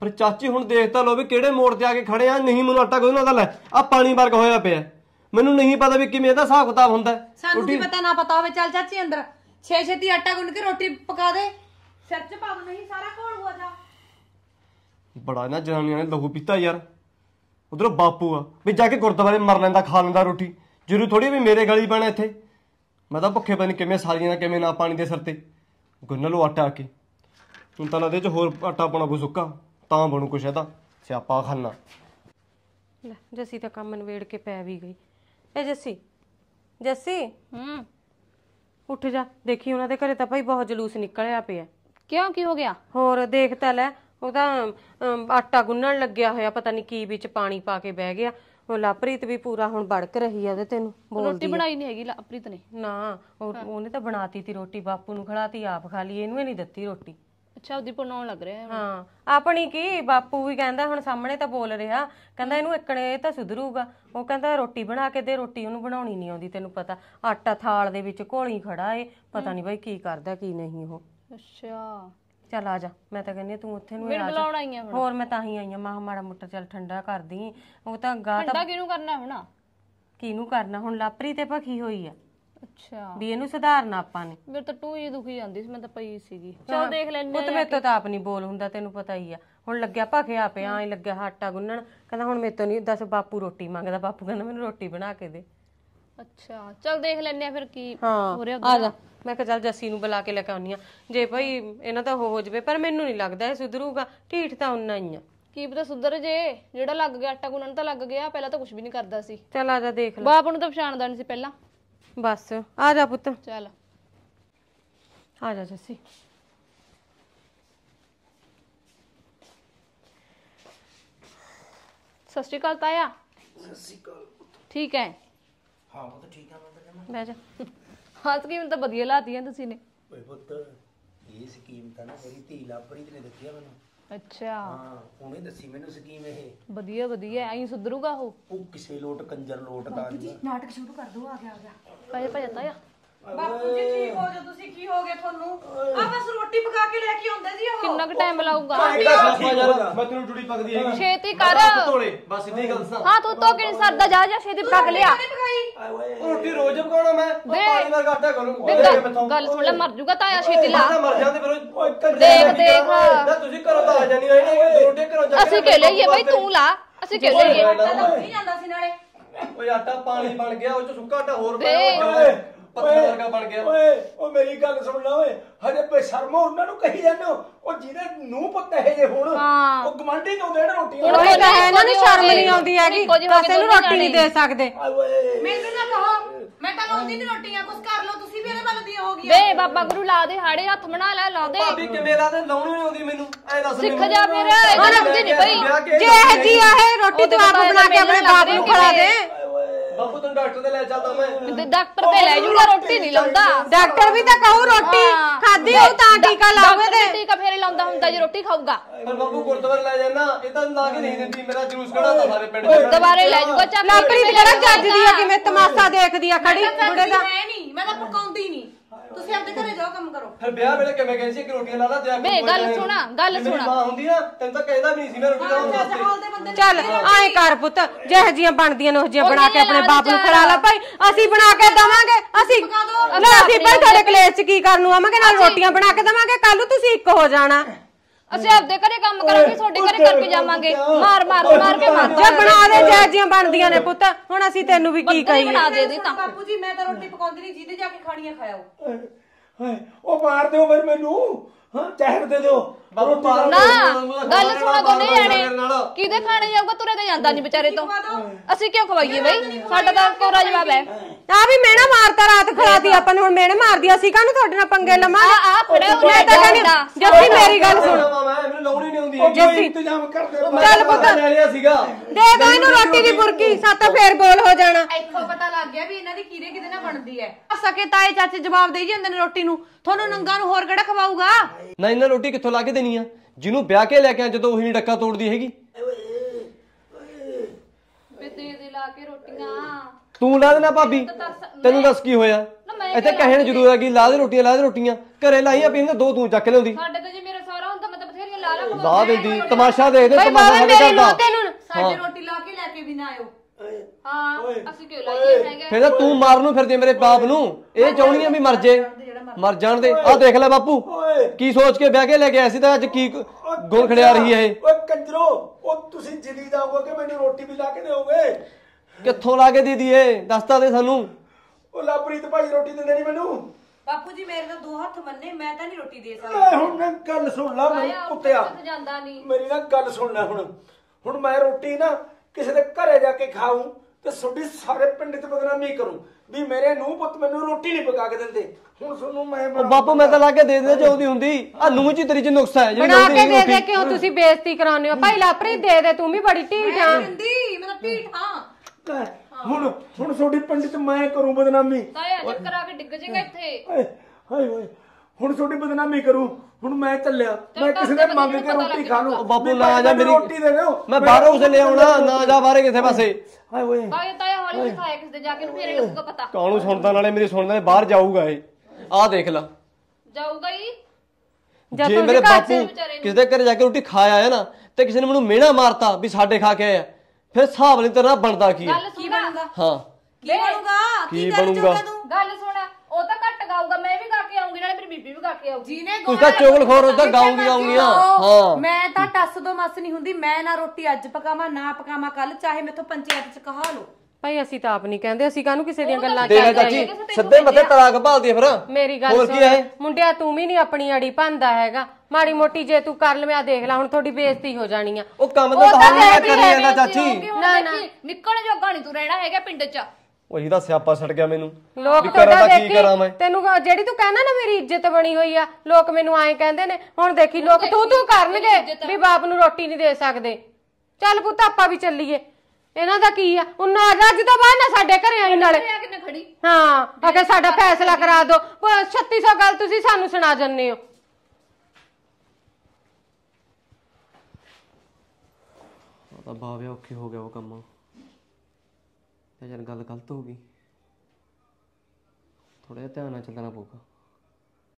ਪਰ ਚਾਚੀ ਹੁਣ ਦੇਖ ਤਾਂ ਲੋ ਵੀ ਕਿਹੜੇ ਮੋੜ ਤੇ ਆ ਕੇ ਖੜੇ ਆ ਨਹੀਂ ਮੈਨੂੰ ਆਟਾ ਨਾ ਦਾ ਲੈ ਆ ਪਾਣੀ ਵਰਗ ਹੋਇਆ ਪਿਆ ਮੈਨੂੰ ਨਹੀਂ ਪਤਾ ਵੀ ਕਿਵੇਂ ਇਹਦਾ ਹਿਸਾਬ ਕਿਤਾਬ ਹੁੰਦਾ ਸਾਨੂੰ ਕੀ ਪਤਾ ਨਾ ਪਤਾ ਹੋਵੇ ਚੱਲ ਚਾਚੀ ਅੰਦਰ ਛੇ ਛੇਤੀ ਆਟਾ ਗੁੰਨ ਕੇ ਰੋਟੀ ਪਕਾ ਦੇ ਸਿਰ 'ਚ ਨਹੀਂ ਸਾਰਾ ਘੋਲ ਹੋ ਜਾ ਬੜਾ ਨਾ ਜਨਾਨੀਆਂ ਨੇ ਲਹੂ ਪੀਤਾ ਯਾਰ ਉਧਰੋਂ ਬਾਪੂ ਆ ਵੀ ਜਾ ਕੇ ਗੁਰਦੁਆਰੇ ਮਰ ਲੈਂਦਾ ਖਾ ਲੈਂਦਾ ਰੋਟੀ ਜ਼ਰੂਰ ਥੋੜੀ ਵੀ ਮੇਰੇ ਗਲੀ ਪਾਣਾ ਇੱਥੇ ਮੈਂ ਤਾਂ ਭੁੱਖੇ ਪੈਣ ਕਿਵੇਂ ਸਾਰੀਆਂ ਦਾ ਕਿਵੇਂ ਨਾ ਪਾਣੀ ਦੇ ਸਰ ਤੇ ਗੁੰਨ ਲੋ ਆਟਾ ਆ ਕੇ ਹੁਣ ਤਾਂ ਦੇ ਚ ਹੋਰ ਆਟਾ ਪਾਉਣਾ ਸੁੱਕਾ ਤਾਂ ਬਣੂ ਕੁਛ ਇਹਦਾ ਸਿਆਪਾ ਖਾਨਾ ਲੈ ਜੱਸੀ ਤਾਂ ਕੰਮ ਨਵੇੜ ਕੇ ਪੈ ਵੀ ਗਈ ਐ ਜੱਸੀ ਜੱਸੀ ਹੂੰ ਉੱਠ ਜਾ ਦੇਖੀ ਉਹਨਾਂ ਦੇ ਘਰੇ ਤਾਂ ਭਾਈ ਬਹੁਤ ਜਲੂਸ ਨਿਕਲਿਆ ਪਿਆ ਕਿਉਂ ਕੀ ਹੋ ਗਿਆ ਹੋਰ ਦੇਖ ਤਾਂ ਲੈ ਉਹਦਾ ਤਾਂ ਆਟਾ ਗੁੰਨਣ ਲੱਗਿਆ ਹੋਇਆ ਪਤਾ ਨਹੀਂ ਕੀ ਵਿੱਚ ਪਾਣੀ ਪਾ ਕੇ ਬਹਿ ਗਿਆ ਉਹ ਲਾਪ੍ਰੀਤ ਵੀ ਪੂਰਾ ਹੁਣ ਬੜਕ ਰਹੀ ਆ ਉਹਦੇ ਤੈਨੂੰ ਰੋਟੀ ਬੋਲਦੀ ਰੋਟੀ ਬਣਾਈ ਨਹੀਂ ਹੈਗੀ ਲਾਪਰੀਤ ਨੇ ਨਾ ਉਹ- ਉਹਨੇ ਤਾਂ ਬਣਾਤੀ ਸੀ ਰੋਟੀ ਬਾਪੂ ਨੂੰ ਖੜਾਤੀ ਆਪ ਖਾ ਲਈ ਇਹਨੂੰ ਹੀ ਨਹੀਂ ਦਿੱਤੀ ਰੋਟੀ ਅੱਛਾ ਉਹਦੀ ਪੁਣਾਉਣ ਲੱਗ ਰਿਹਾ ਹੈ ਹਾਂ ਆਪਣੀ ਕੀ ਬਾਪੂ ਵੀ ਕਹਿੰਦਾ ਹੁਣ ਸਾਹਮਣੇ ਤਾਂ ਬੋਲ ਰਿਹਾ ਕਹਿੰਦਾ ਇਹਨੂੰ ਇੱਕੜੇ ਤਾਂ ਸੁਧਰੂਗਾ ਉਹ ਕਹਿੰਦਾ ਰੋਟੀ ਬਣਾ ਕੇ ਦੇ ਰੋਟੀ ਉਹਨੂੰ ਬਣਾਉਣੀ ਨਹੀਂ ਆਉਂਦੀ ਤੈਨੂੰ ਪਤਾ ਆਟਾ ਥਾਲ ਦੇ ਵਿੱਚ ਘੋਲੀ ਖੜਾ ਏ ਪਤਾ ਨਹੀਂ ਬਾਈ ਕੀ ਕਰਦਾ ਕੀ ਨਹੀਂ ਉਹ ਅੱਛਾ ਚਲ ਆ ਜਾ ਮੈਂ ਤਾਂ ਕਹਿੰਦੀ ਤੂੰ ਉੱਥੇ ਨੂੰ ਆ ਜਾ ਬੁਲਾਉਣ ਆਈ ਆ ਹੁਣ ਹੋਰ ਮੈਂ ਤਾਂ ਹੀ ਆਈ ਆ ਮਾਹ ਮਾੜਾ ਮੁੱਟਾ ਚੱਲ ਠੰਡਾ ਕਰਦੀ ਉਹ ਤਾਂ ਗਾ ਤਾਂ ਠੰਡਾ ਕਿਹਨੂੰ ਕਰਨਾ ਹੁਣ ਕਿਹਨੂੰ ਕਰਨਾ ਹੁਣ ਲਾਪਰੀ ਤੇ ਭਖੀ ਹੋਈ ਆ ਅੱਛਾ ਵੀ ਇਹਨੂੰ ਸੁਧਾਰਨਾ ਆਪਾਂ ਨੇ ਮੇਰੇ ਤਾਂ ਟੂ ਹੀ ਦੁਖੀ ਜਾਂਦੀ ਸੀ ਮੈਂ ਤਾਂ ਪਈ ਸੀਗੀ ਚਲ ਦੇਖ ਲੈਣੇ ਉਹ ਮੇਰੇ ਤੋਂ ਤਾਂ ਆਪ ਨਹੀਂ ਬੋਲ ਹੁੰਦਾ ਤੈਨੂੰ ਪਤਾ ਹੀ ਆ ਹੁਣ ਲੱਗਿਆ ਭਖਿਆ ਪਿਆ ਐ ਲੱਗਿਆ ਆਟਾ ਗੁੰਨਣ ਕਹਿੰਦਾ ਹੁਣ ਮੇਤੋਂ ਨਹੀਂ ਦੱਸ ਬਾਪੂ ਰੋਟੀ ਮੰਗਦਾ ਬਾਪੂ ਕਹਿੰਦਾ ਮੈਨੂੰ ਰੋਟੀ ਬਣਾ ਕੇ ਦੇ ਅੱਛਾ ਚਲ ਦੇਖ ਲੈਣੇ ਆ ਫਿਰ ਕੀ ਹੋ ਰਿਹਾ ਆ ਜਾ ਮੈਂ ਕਿਹਾ ਚਲ ਜੱਸੀ ਨੂੰ ਬੁਲਾ ਕੇ ਲੈ ਕੇ ਆਉਣੀ ਆ ਜੇ ਭਾਈ ਇਹਨਾਂ ਦਾ ਹੋ ਹੋ ਜਵੇ ਪਰ ਮੈਨੂੰ ਨਹੀਂ ਲੱਗਦਾ ਇਹ ਸੁਧਰੂਗਾ ਠੀਠ ਤਾਂ ਉਹਨਾਂ ਹੀ ਆ ਕੀ ਪਤਾ ਸੁਧਰ ਜੇ ਜਿਹੜਾ ਲੱਗ ਗਿਆ ਆਟਾ ਗੁੰਨਣ ਤਾਂ ਲੱਗ ਗਿਆ ਪਹਿਲਾਂ ਤਾਂ ਕੁਝ ਵੀ ਨਹੀਂ ਕਰਦਾ ਸੀ ਚਲ ਆ ਜਾ ਦੇਖ ਲੈ ਬਾਪ ਨੂੰ ਤਾਂ ਪਛਾਣਦਾ ਨਹੀਂ ਸੀ ਪਹਿਲਾਂ ਬਸ ਆ ਜਾ ਪੁੱਤ ਚੱਲ ਆ ਜਾ ਜੱਸੀ ਸਤਿ ਸ਼੍ਰੀ ਅਕਾਲ ਤਾਇਆ ਸਤਿ ਸ਼੍ਰੀ ਅਕਾਲ ਠੀਕ ਹੈ ਹਾਂ ਪੁੱਤ ਠੀਕ ਆ ਮੈਂ ਬਹਿ ਜਾ ਹਾਂ ਸਕੀਮ ਤਾਂ ਵਧੀਆ ਲਾਤੀ ਹੈ ਤੁਸੀਂ ਨੇ ਓਏ ਪੁੱਤ ਇਹ ਸਕੀਮ ਤਾਂ ਨਾ ਮੇਰੀ ਧੀ ਲਾਪਰੀ ਤੇ ਨੇ ਦਿੱਤੀ ਆ ਮੈਨੂੰ ਅੱਛਾ ਹਾਂ ਹੁਣੇ ਦੱਸੀ ਮੈਨੂੰ ਸਕੀਮ ਇਹ ਵਧੀਆ ਵਧੀਆ ਐਂ ਸੁਧਰੂਗਾ ਉਹ ਉਹ ਕਿਸੇ ਲੋਟ ਕੰਜਰ ਲੋਟ ਦਾ ਨਾਟਕ ਸ਼ੁਰੂ ਕਰ ਦੋ ਆ ਗਿਆ ਆ ਗਿਆ ਭਾਈ ਭਾਈ ਜਾਂਦਾ ਆ ਬਾਪੂ ਜੀ ਕੀ ਹੋ ਜਾ ਤੁਸੀਂ ਕੀ ਹੋ ਗਿਆ ਤੁਹਾਨੂੰ ਆ ਬਸ ਰੋਟੀ ਪਕਾ ਕੇ ਲੈ ਕੇ ਆਉਂਦੇ ਜੀ ਉਹ ਕਿੰਨਾ ਕੁ ਟਾਈਮ ਲਾਊਗਾ ਯਾਰ ਮੈਂ ਤੈਨੂੰ ਜੁੜੀ ਪਕਦੀ ਹੈਗੀ ਛੇਤੀ ਕਰ ਤੋਲੇ ਬਸ ਸਿੱਧੀ ਗੱਲ ਸਾਂ ਹਾਂ ਤੂੰ ਤੋਕੇ ਨਹੀਂ ਸਰਦਾ ਜਾ ਜਾ ਛੇਤੀ ਪਕਾ ਲਿਆ ਰੋਟੀ ਰੋਜ਼ ਪਕਾਉਣਾ ਮੈਂ ਪਾਣੀ ਨਾਲ ਘਾਟਾ ਕਰੂੰ ਗੱਲ ਸੁਣ ਲੈ ਮਰ ਜੂਗਾ ਤਾਇਆ ਛੇਤੀ ਲਾ ਮਰ ਜਾਂਦੇ ਫਿਰ ਦੇਖ ਦੇਖ ਤੁਸੀਂ ਘਰੋਂ ਤਾਂ ਆ ਜਾਨੀ ਹੋਈ ਨਾ ਰੋਟੀ ਘਰੋਂ ਜਾ ਅਸੀਂ ਕਹਿ ਲਈਏ ਬਈ ਤੂੰ ਲਾ ਅਸੀਂ ਕਹਿ ਲਈਏ ਜਾਂਦਾ ਸੀ ਨਾਲੇ ਓਏ ਆਟਾ ਪਾਣੀ ਬਣ ਗਿਆ ਉਹ ਚ ਸੁੱਕਾ ਆਟਾ ਹੋਰ ਪਿਆ ਪੱਥਰ ਵਰਗਾ ਬਣ ਗਿਆ ਓਏ ਉਹ ਮੇਰੀ ਗੱਲ ਸੁਣ ਲੈ ਓਏ ਹਜੇ ਬੇਸ਼ਰਮੋ ਉਹਨਾਂ ਨੂੰ ਕਹੀ ਜਾਂਦੇ ਹੋ ਉਹ ਜਿਹਦੇ ਨੂੰ ਪੁੱਤ ਇਹ ਜੇ ਹੁਣ ਉਹ ਗਵਾਂਢੀ ਕਿਉਂ ਦੇਣ ਰੋਟੀਆਂ ਹੁਣ ਤਾਂ ਹੈ ਇਹਨਾਂ ਨੂੰ ਸ਼ਰਮ ਨਹੀਂ ਆਉਂਦੀ ਹੈਗੀ ਕਿਸੇ ਨੂੰ ਰੋਟੀ ਨਹੀਂ ਦੇ ਸਕਦੇ ਮੈਨੂੰ ਨਾ ਕਹੋ ਮੈਂ ਤਾਂ ਲਾਉਂਦੀ ਨਹੀਂ ਰੋਟੀਆਂ ਕੁਝ ਕਰ ਲਓ ਤੁਸੀਂ ਵੀ ਇਹਦੇ ਵੱਲ ਦੀ ਹੋ ਗਈ ਵੇ ਬਾਬਾ ਗੁਰੂ ਲਾ ਦੇ ਹਾੜੇ ਹੱਥ ਬਣਾ ਲੈ ਲਾ ਦੇ ਭਾਬੀ ਕਿਵੇਂ ਦੇ ਲਾਉਣੀ ਨਹੀਂ ਆਉਂਦੀ ਮੈਨੂੰ ਐ ਦੱਸ ਸਿੱਖ ਜਾ ਫਿਰ, ਇਹ ਨਹੀਂ ਲੱਗਦੀ ਨੀ ਜੇ ਇਹ ਜੀ ਆਹੇ ਰੋਟੀ ਤੂੰ ਆਪ ਬਣਾ ਕੇ ਆਪਣੇ ਬਾਪ ਨੂੰ ਖਵਾ ਦੇ ਬਾਪੂ ਤੂੰ ਡਾਕਟਰ ਦੇ ਲੈ ਜਾਦਾ ਮੈਂ ਤੇ ਡਾਕਟਰ ਤੇ ਲੈ ਜੂਗਾ ਰੋਟੀ ਨਹੀਂ ਲਾਉਂਦਾ ਡਾਕਟਰ ਵੀ ਤਾਂ ਕਹੂ ਰੋਟੀ ਖਾਦੀ ਉਹ ਤਾਂ ਟੀਕਾ ਲਾਵੇ ਤੇ ਟੀਕਾ ਫੇਰੇ ਲਾਉਂਦਾ ਹੁੰਦਾ ਜੇ ਰੋਟੀ ਖਾਊਗਾ ਪਰ ਬਾਪੂ ਗੁਰਦੁਆਰੇ ਲੈ ਜਾਣਾ ਇਹ ਤਾਂ ਲਾ ਕੇ ਨਹੀਂ ਦਿੰਦੀ ਮੇਰਾ ਜਲੂਸ ਕਢਾਦਾ ਸਾਰੇ ਪਿੰਡ ਦੇ ਗੁਰਦੁਆਰੇ ਲੈ ਜੂਗਾ ਚੱਲ ਲਾਪਰੀ ਜਿਹੜਾ ਜੱਜ ਦੀ ਆ ਕਿਵੇਂ ਤਮਾਸ਼ਾ ਦੇਖਦੀ ਆ ਖੜੀ ਬੁੜੇ ਦਾ ਮੈਂ ਨਹੀਂ ਮੈਂ ਤਾਂ ਪਕਾਉਂਦੀ ਨਹੀਂ ਤੁਸੀਂ ਆਪਣੇ ਘਰੇ ਜਾਓ ਕੰਮ ਕਰੋ ਫਿਰ ਵਿਆਹ ਵੇਲੇ ਕਿਵੇਂ ਕਹਿੰਦੀ ਸੀ ਕਿ ਰੋਟੀਆਂ ਲਾ ਲਾ ਤੇ ਬੇ ਗੱਲ ਸੁਣਾ ਗੱਲ ਸੁਣਾ ਮਾਂ ਹੁੰਦੀ ਨਾ ਤੈਨੂੰ ਤਾਂ ਕਹਿਦਾ ਵੀ ਨਹੀਂ ਸੀ ਮੈਂ ਰੋਟੀ ਲਾਉਣ ਚੱਲ ਵਾਸਤੇ ਚੱਲ ਆਏ ਕਰ ਪੁੱਤ ਜਿਹ ਜੀਆਂ ਬਣਦੀਆਂ ਨੇ ਉਹ ਜੀਆਂ ਬਣਾ ਕੇ ਆਪਣੇ ਬਾਪ ਨੂੰ ਖਿਲਾ ਲਾ ਭਾਈ ਅਸੀਂ ਬਣਾ ਕੇ ਦਵਾਂਗੇ ਅਸੀਂ ਨਾ ਅਸੀਂ ਭਾਈ ਤੁਹਾਡੇ ਕਲੇਸ਼ ਚ ਕੀ ਕਰਨ ਨੂੰ ਆਵਾਂਗੇ ਨਾਲ ਰੋਟੀਆਂ ਬਣਾ ਕੇ ਦਵਾਂਗੇ ਕੱਲ ਨੂੰ ਤੁਸੀਂ ਇੱਕ ਹੋ ਜਾਣਾ ਅਸੀਂ ਆਪਦੇ ਘਰੇ ਕੰਮ ਕਰਾਂਗੇ ਤੁਹਾਡੇ ਘਰੇ ਕਰਕੇ ਜਾਵਾਂਗੇ ਮਾਰ ਮਾਰ ਮਾਰ ਕੇ ਮਾਰ ਜੇ ਬਣਾ ਦੇ ਜੀਆਂ ਬਣਦੀਆਂ ਨੇ ਪੁੱਤ ਹੁਣ ਅਸੀਂ ਤੈਨੂੰ ਵੀ ਕੀ ਕਹੀਏ ਬਣਾ ਦੇ ਦੇ ਤਾਂ ਬਾਪੂ ਜੀ ਮੈਂ ਤਾਂ ਰੋਟੀ ਪਕਾਉਂਦੀ ਨਹੀਂ ਜਿੱਦੇ ਜਾ ਕੇ ਖਾਣੀਆਂ ਖਾਇਓ ਹਾਏ ਉਹ ਮਾਰ ਦਿਓ ਫਿਰ ਮੈਨੂੰ ਹਾਂ ਜ਼ਹਿਰ ਦੇ ਦਿਓ ਬਾਬੂ ਪਾਲ ਨਾ ਗੱਲ ਸੁਣਾ ਦੋਨੇ ਜਾਣੇ ਕਿਦੇ ਖਾਣੇ ਜਾਊਗਾ ਤੁਰੇ ਤਾਂ ਜਾਂਦਾ ਨਹੀਂ ਵਿਚਾਰੇ ਤੋਂ ਅਸੀਂ ਕਿਉਂ ਖਵਾਈਏ ਬਈ ਸਾਡਾ ਤਾਂ ਕੋਰਾ ਜਵਾਬ ਹੈ ਆ ਵੀ ਮੈਣਾ ਮਾਰਤਾ ਰਾਤ ਖਲਾਤੀ ਆਪਾਂ ਨੇ ਹੁਣ ਮੈਣੇ ਮਾਰਦੀ ਅਸੀਂ ਕਾਹਨੂੰ ਤੁਹਾਡੇ ਨਾਲ ਪੰਗੇ ਲਵਾਂਗੇ ਆ ਆ ਫੜਿਆ ਉਹਨੇ ਤਾਂ ਕਹਿੰਦੀ ਜੱਸੀ ਮੇਰੀ ਗੱਲ ਸੁਣ ਮੈਨੂੰ ਲਾਉਣੀ ਨਹੀਂ ਆਉਂਦੀ ਜੱਸੀ ਇੰਤਜ਼ਾਮ ਕਰਦੇ ਚੱਲ ਪਤਾ ਲਿਆ ਦੇ ਦੋ ਇਹਨੂੰ ਰੋਟੀ ਦੀ ਬੁਰਕੀ ਸਾਤਾ ਫੇਰ ਗੋਲ ਹੋ ਜਾਣਾ ਇੱਥੋਂ ਪਤਾ ਲੱਗ ਗਿਆ ਵੀ ਇਹਨਾਂ ਦੀ ਕਿਰੇ ਕਿਤੇ ਨਾ ਬਣਦੀ ਹੈ ਸਕੇ ਤਾਏ ਚਾਚੇ ਜਵਾਬ ਦੇਈ ਜਾਂਦੇ ਨੇ ਰੋਟੀ ਨੂੰ ਤੁਹਾਨੂੰ ਨੰਗਾ ਨੂੰ ਹੋਰ ਕਿਹੜਾ ਖਵਾਊਗਾ ਨਾ ਇਹਨਾਂ ਰੋਟੀ ਕਿੱਥੋਂ ਲਾ ਕੇ ਨਹੀਂ ਆ ਜਿਹਨੂੰ ਵਿਆਹ ਕੇ ਲੈ ਕੇ ਆ ਜਦੋਂ ਉਹੀ ਨਹੀਂ ਡੱਕਾ ਤੋੜਦੀ ਹੈਗੀ ਵੇ ਦੇ ਦੇ ਲਾ ਕੇ ਰੋਟੀਆਂ ਤੂੰ ਲਾ ਦੇਣਾ ਭਾਬੀ ਤੈਨੂੰ ਦੱਸ ਕੀ ਹੋਇਆ ਇੱਥੇ ਕਹਿਣ ਜ਼ਰੂਰ ਆ ਕਿ ਲਾ ਦੇ ਰੋਟੀਆਂ ਲਾ ਦੇ ਰੋਟੀਆਂ ਘਰੇ ਲਾਈਆਂ ਪੀਂਦੇ ਦੋ ਤੂੰ ਚੱਕ ਲਿਆਉਂਦੀ ਸਾਡੇ ਤੇ ਜੇ ਮੇਰਾ ਸਾਰਾ ਹੁੰਦਾ ਮੈਂ ਤਾਂ ਬਥੇਰੀਆਂ ਲਾ ਲਾ ਲਾ ਦਿੰਦੀ ਤਮਾਸ਼ਾ ਦੇਖਦੇ ਤਮਾਸ਼ਾ ਦੇਖਦਾ ਨੂੰ ਸਾਡੇ ਰੋਟੀ ਲਾ ਕੇ ਲੈ ਕੇ ਵੀ ਨਾ ਆਇਓ ਹਾਂ ਅਸੀਂ ਹੈਗੇ ਫਿਰ ਤਾਂ ਤੂੰ ਮਾਰਨ ਨੂੰ ਫਿਰਦੀ ਮੇਰੇ ਬਾਪ ਨੂੰ ਇਹ ਚਾਹੁੰਦੀ ਆ ਵੀ ਮਰ ਜੇ ਮਰ ਜਾਣ ਦੇ ਆ ਦੇਖ ਲੈ ਬਾਪੂ ਕੀ ਸੋਚ ਕੇ ਬਹਿ ਕੇ ਲੈ ਕੇ ਆਇਆ ਸੀ ਤਾਂ ਅੱਜ ਕੀ ਗੁਣ ਖੜਿਆ ਰਹੀ ਹੈ ਓਏ ਕੰਜਰੋ ਉਹ ਤੁਸੀਂ ਜਿਲੀ ਜਾਓਗੇ ਮੈਨੂੰ ਰੋਟੀ ਵੀ ਲਾ ਕੇ ਦੇਓਗੇ ਕਿੱਥੋਂ ਲਾ ਕੇ ਦੇ ਦਈਏ ਦੱਸਤਾ ਦੇ ਸਾਨੂੰ ਉਹ ਲਾਪ੍ਰੀਤ ਭਾਈ ਰੋਟੀ ਦਿੰਦੇ ਨਹੀਂ ਮੈਨੂੰ ਬਾਪੂ ਜੀ ਮੇਰੇ ਤਾਂ ਦੋ ਹੱਥ ਮੰਨੇ ਮੈਂ ਤਾਂ ਨਹੀਂ ਰੋਟੀ ਦੇ ਸਕਦਾ ਹੁਣ ਨਾ ਗੱਲ ਸੁਣ ਲੈ ਮੈਨੂੰ ਕੁੱਤਿਆ ਮੇਰੀ ਨਾ ਗੱਲ ਸੁਣ ਲੈ ਹੁਣ ਹੁਣ ਮੈਂ ਰੋਟੀ ਨਾ ਕਿਸੇ ਦੇ ਘਰੇ ਜਾ ਕੇ ਖਾਉਂ ਤੇ ਤੁਹਾਡੀ ਸਾਰੇ ਪਿੰਡ 'ਚ ਬਦਨਾਮੀ ਕਰੂੰ ਵੀ ਮੇਰੇ ਨੂੰ ਪੁੱਤ ਮੈਨੂੰ ਰੋਟੀ ਨਹੀਂ ਪਕਾ ਕੇ ਦਿੰਦੇ ਹੁਣ ਤੁਹਾਨੂੰ ਮੈਂ ਉਹ ਬਾਪੂ ਮੈਂ ਤਾਂ ਲਾ ਕੇ ਦੇ ਦਿੰਦਾ ਜੋ ਉਹਦੀ ਹੁੰਦੀ ਆ ਨੂੰ ਚ ਤੇਰੀ ਚ ਨੁਕਸ ਹੈ ਜਿਹੜੀ ਬਣਾ ਕੇ ਦੇ ਦੇ ਕਿਉਂ ਤੁਸੀਂ ਬੇਇੱਜ਼ਤੀ ਕਰਾਉਂਦੇ ਹੋ ਭਾਈ ਲਾਪਰੀ ਦੇ ਦੇ ਤੂੰ ਵੀ ਬੜੀ ਢੀਠ ਆ ਮੈਂ ਤਾਂ ਢੀਠ ਹਾਂ ਹੁਣ ਹੁਣ ਤੁਹਾਡੀ ਪਿੰਡ 'ਚ ਮੈਂ ਕਰੂੰ ਬਦਨਾਮੀ ਤਾਂ ਇਹ ਚੱਕਰ ਕੇ ਡਿੱਗ ਜਾਏਗਾ ਇੱਥੇ ਹਾਏ ਹਾਏ ਹੁਣ ਤੁਹਾਡੀ ਬਦਨਾਮੀ ਕਰੂ ਹੁਣ ਮੈਂ ਚੱਲਿਆ ਮੈਂ ਕਿਸੇ ਦੇ ਮੰਗ ਕੇ ਰੋਟੀ ਖਾ ਲੂ ਬਾਪੂ ਲਾ ਜਾ ਮੇਰੀ ਰੋਟੀ ਦੇ ਦਿਓ ਮੈਂ ਬਾਹਰੋਂ ਉਸੇ ਲੈ ਆਉਣਾ ਨਾ ਜਾ ਬਾਹਰ ਕਿਸੇ ਪਾਸੇ ਹਾਏ ਓਏ ਤਾਂ ਤਾਇਆ ਹੌਲੀ ਦਿਖਾਇਆ ਕਿਸੇ ਦੇ ਜਾ ਕੇ ਨੂੰ ਫੇਰੇ ਕੋ ਪਤਾ ਕਾਹਨੂੰ ਸੁਣਦਾ ਨਾਲੇ ਮੇਰੀ ਸੁਣਦਾ ਬਾਹਰ ਜਾਊਗਾ ਇਹ ਆਹ ਦੇਖ ਲੈ ਜਾਊਗਾ ਹੀ ਜੇ ਮੇਰੇ ਬਾਪੂ ਕਿਸੇ ਦੇ ਘਰ ਜਾ ਕੇ ਰੋਟੀ ਖਾ ਆਇਆ ਨਾ ਤੇ ਕਿਸੇ ਨੇ ਮੈਨੂੰ ਮਿਹਣਾ ਮਾਰਤਾ ਵੀ ਸਾਡੇ ਖਾ ਕੇ ਆਇਆ ਫਿਰ ਹਿਸਾਬ ਨਹੀਂ ਤੇਰਾ ਬਣਦਾ ਕੀ ਹੈ ਕੀ ਬਣੂਗਾ ਹਾਂ ਕੀ ਬਣੂਗਾ ਕੀ ਤੂੰ ਗੱਲ ਸੁਣਾ ਉਹ ਤਾਂ ਘੱਟ ਗਾਊਗਾ ਮੈਂ ਵੀ ਗਾ ਕੇ ਆਉਂਗੀ ਨਾਲੇ ਮੇਰੀ ਬੀਬੀ ਵੀ ਗਾ ਕੇ ਆਊਗੀ ਜੀਨੇ ਤੁਸੀਂ ਤਾਂ ਚੋਗਲ ਖੋਰ ਉਹਦਾ ਗਾਉਂਗੀ ਆਉਂਗੀਆਂ ਹਾਂ ਮੈਂ ਤਾਂ ਟੱਸ ਤੋਂ ਮਸ ਨਹੀਂ ਹੁੰਦੀ ਮੈਂ ਨਾ ਰੋਟੀ ਅੱਜ ਪਕਾਵਾਂ ਨਾ ਪਕਾਵਾਂ ਕੱਲ ਚਾਹੇ ਮੇਥੋਂ ਪੰਚਾਇਤ ਚ ਕਹਾ ਲਓ ਭਾਈ ਅਸੀਂ ਤਾਂ ਆਪ ਨਹੀਂ ਕਹਿੰਦੇ ਅਸੀਂ ਕਾਹਨੂੰ ਕਿਸੇ ਦੀਆਂ ਗੱਲਾਂ ਕਰਦੇ ਹਾਂ ਚਾਚੀ ਸਿੱਧੇ ਮੱਥੇ ਤਲਾਕ ਭਾਲਦੀ ਆ ਫਿਰ ਮੇਰੀ ਗੱਲ ਹੋਰ ਕੀ ਮੁੰਡਿਆ ਤੂੰ ਵੀ ਨਹੀਂ ਆਪਣੀ ਅੜੀ ਭੰਦਾ ਹੈਗਾ ਮਾੜੀ ਮੋਟੀ ਜੇ ਤੂੰ ਕਰ ਲਵੇਂ ਆ ਦੇਖ ਲੈ ਹੁਣ ਤੁਹਾਡੀ ਬੇਇੱਜ਼ਤੀ ਹੋ ਜਾਣੀ ਆ ਉਹ ਕੰਮ ਤਾਂ ਤੁਹਾਨੂੰ ਮੈਂ ਕਰੀ ਜਾਂਦਾ ਚਾਚੀ ਨਾ ਨਾ ਨਿਕਲ ਜੋਗਾ ਨਹੀਂ ਤੂੰ ਰਹਿਣਾ ਹੈਗਾ ਪਿੰਡ 'ਚ ਉਹ ਦਾ ਸਿਆਪਾ ਸੜ ਗਿਆ ਮੈਨੂੰ ਲੋਕ ਵੀ ਕੀ ਕਰਾਂ ਮੈਂ ਤੈਨੂੰ ਜਿਹੜੀ ਤੂੰ ਕਹਿੰਦਾ ਨਾ ਮੇਰੀ ਇੱਜ਼ਤ ਬਣੀ ਹੋਈ ਆ ਲੋਕ ਮੈਨੂੰ ਐਂ ਕਹਿੰਦੇ ਨੇ ਹੁਣ ਦੇਖੀ ਲੋਕ ਤੂੰ ਤੂੰ ਕਰਨਗੇ ਵੀ ਬਾਪ ਨੂੰ ਰੋਟੀ ਨਹੀਂ ਦੇ ਸਕਦੇ ਚੱਲ ਪੁੱਤ ਆਪਾਂ ਵੀ ਚੱਲੀਏ ਇਹਨਾਂ ਦਾ ਕੀ ਆ ਉਹਨਾਂ ਰੱਜ ਤਾਂ ਬਾਹਰ ਨਾ ਸਾਡੇ ਘਰੇ ਆਈ ਨਾਲੇ ਆ ਹਾਂ ਅਗਰ ਸਾਡਾ ਫੈਸਲਾ ਕਰਾ ਦਿਓ 3600 ਗੱਲ ਤੁਸੀਂ ਸਾਨੂੰ ਸੁਣਾ ਜੰਨੇ ਹੋ ਉਹ ਤਾਂ ਬਾਵੇ ਔਖੇ ਹੋ ਗਿਆ ਉਹ ਕੰਮ ਯਾਰ ਗੱਲ ਗਲਤ ਹੋ ਗਈ ਥੋੜਾ ਜਿਹਾ ਧਿਆਨ ਨਾਲ ਚੱਲਣਾ ਪਊਗਾ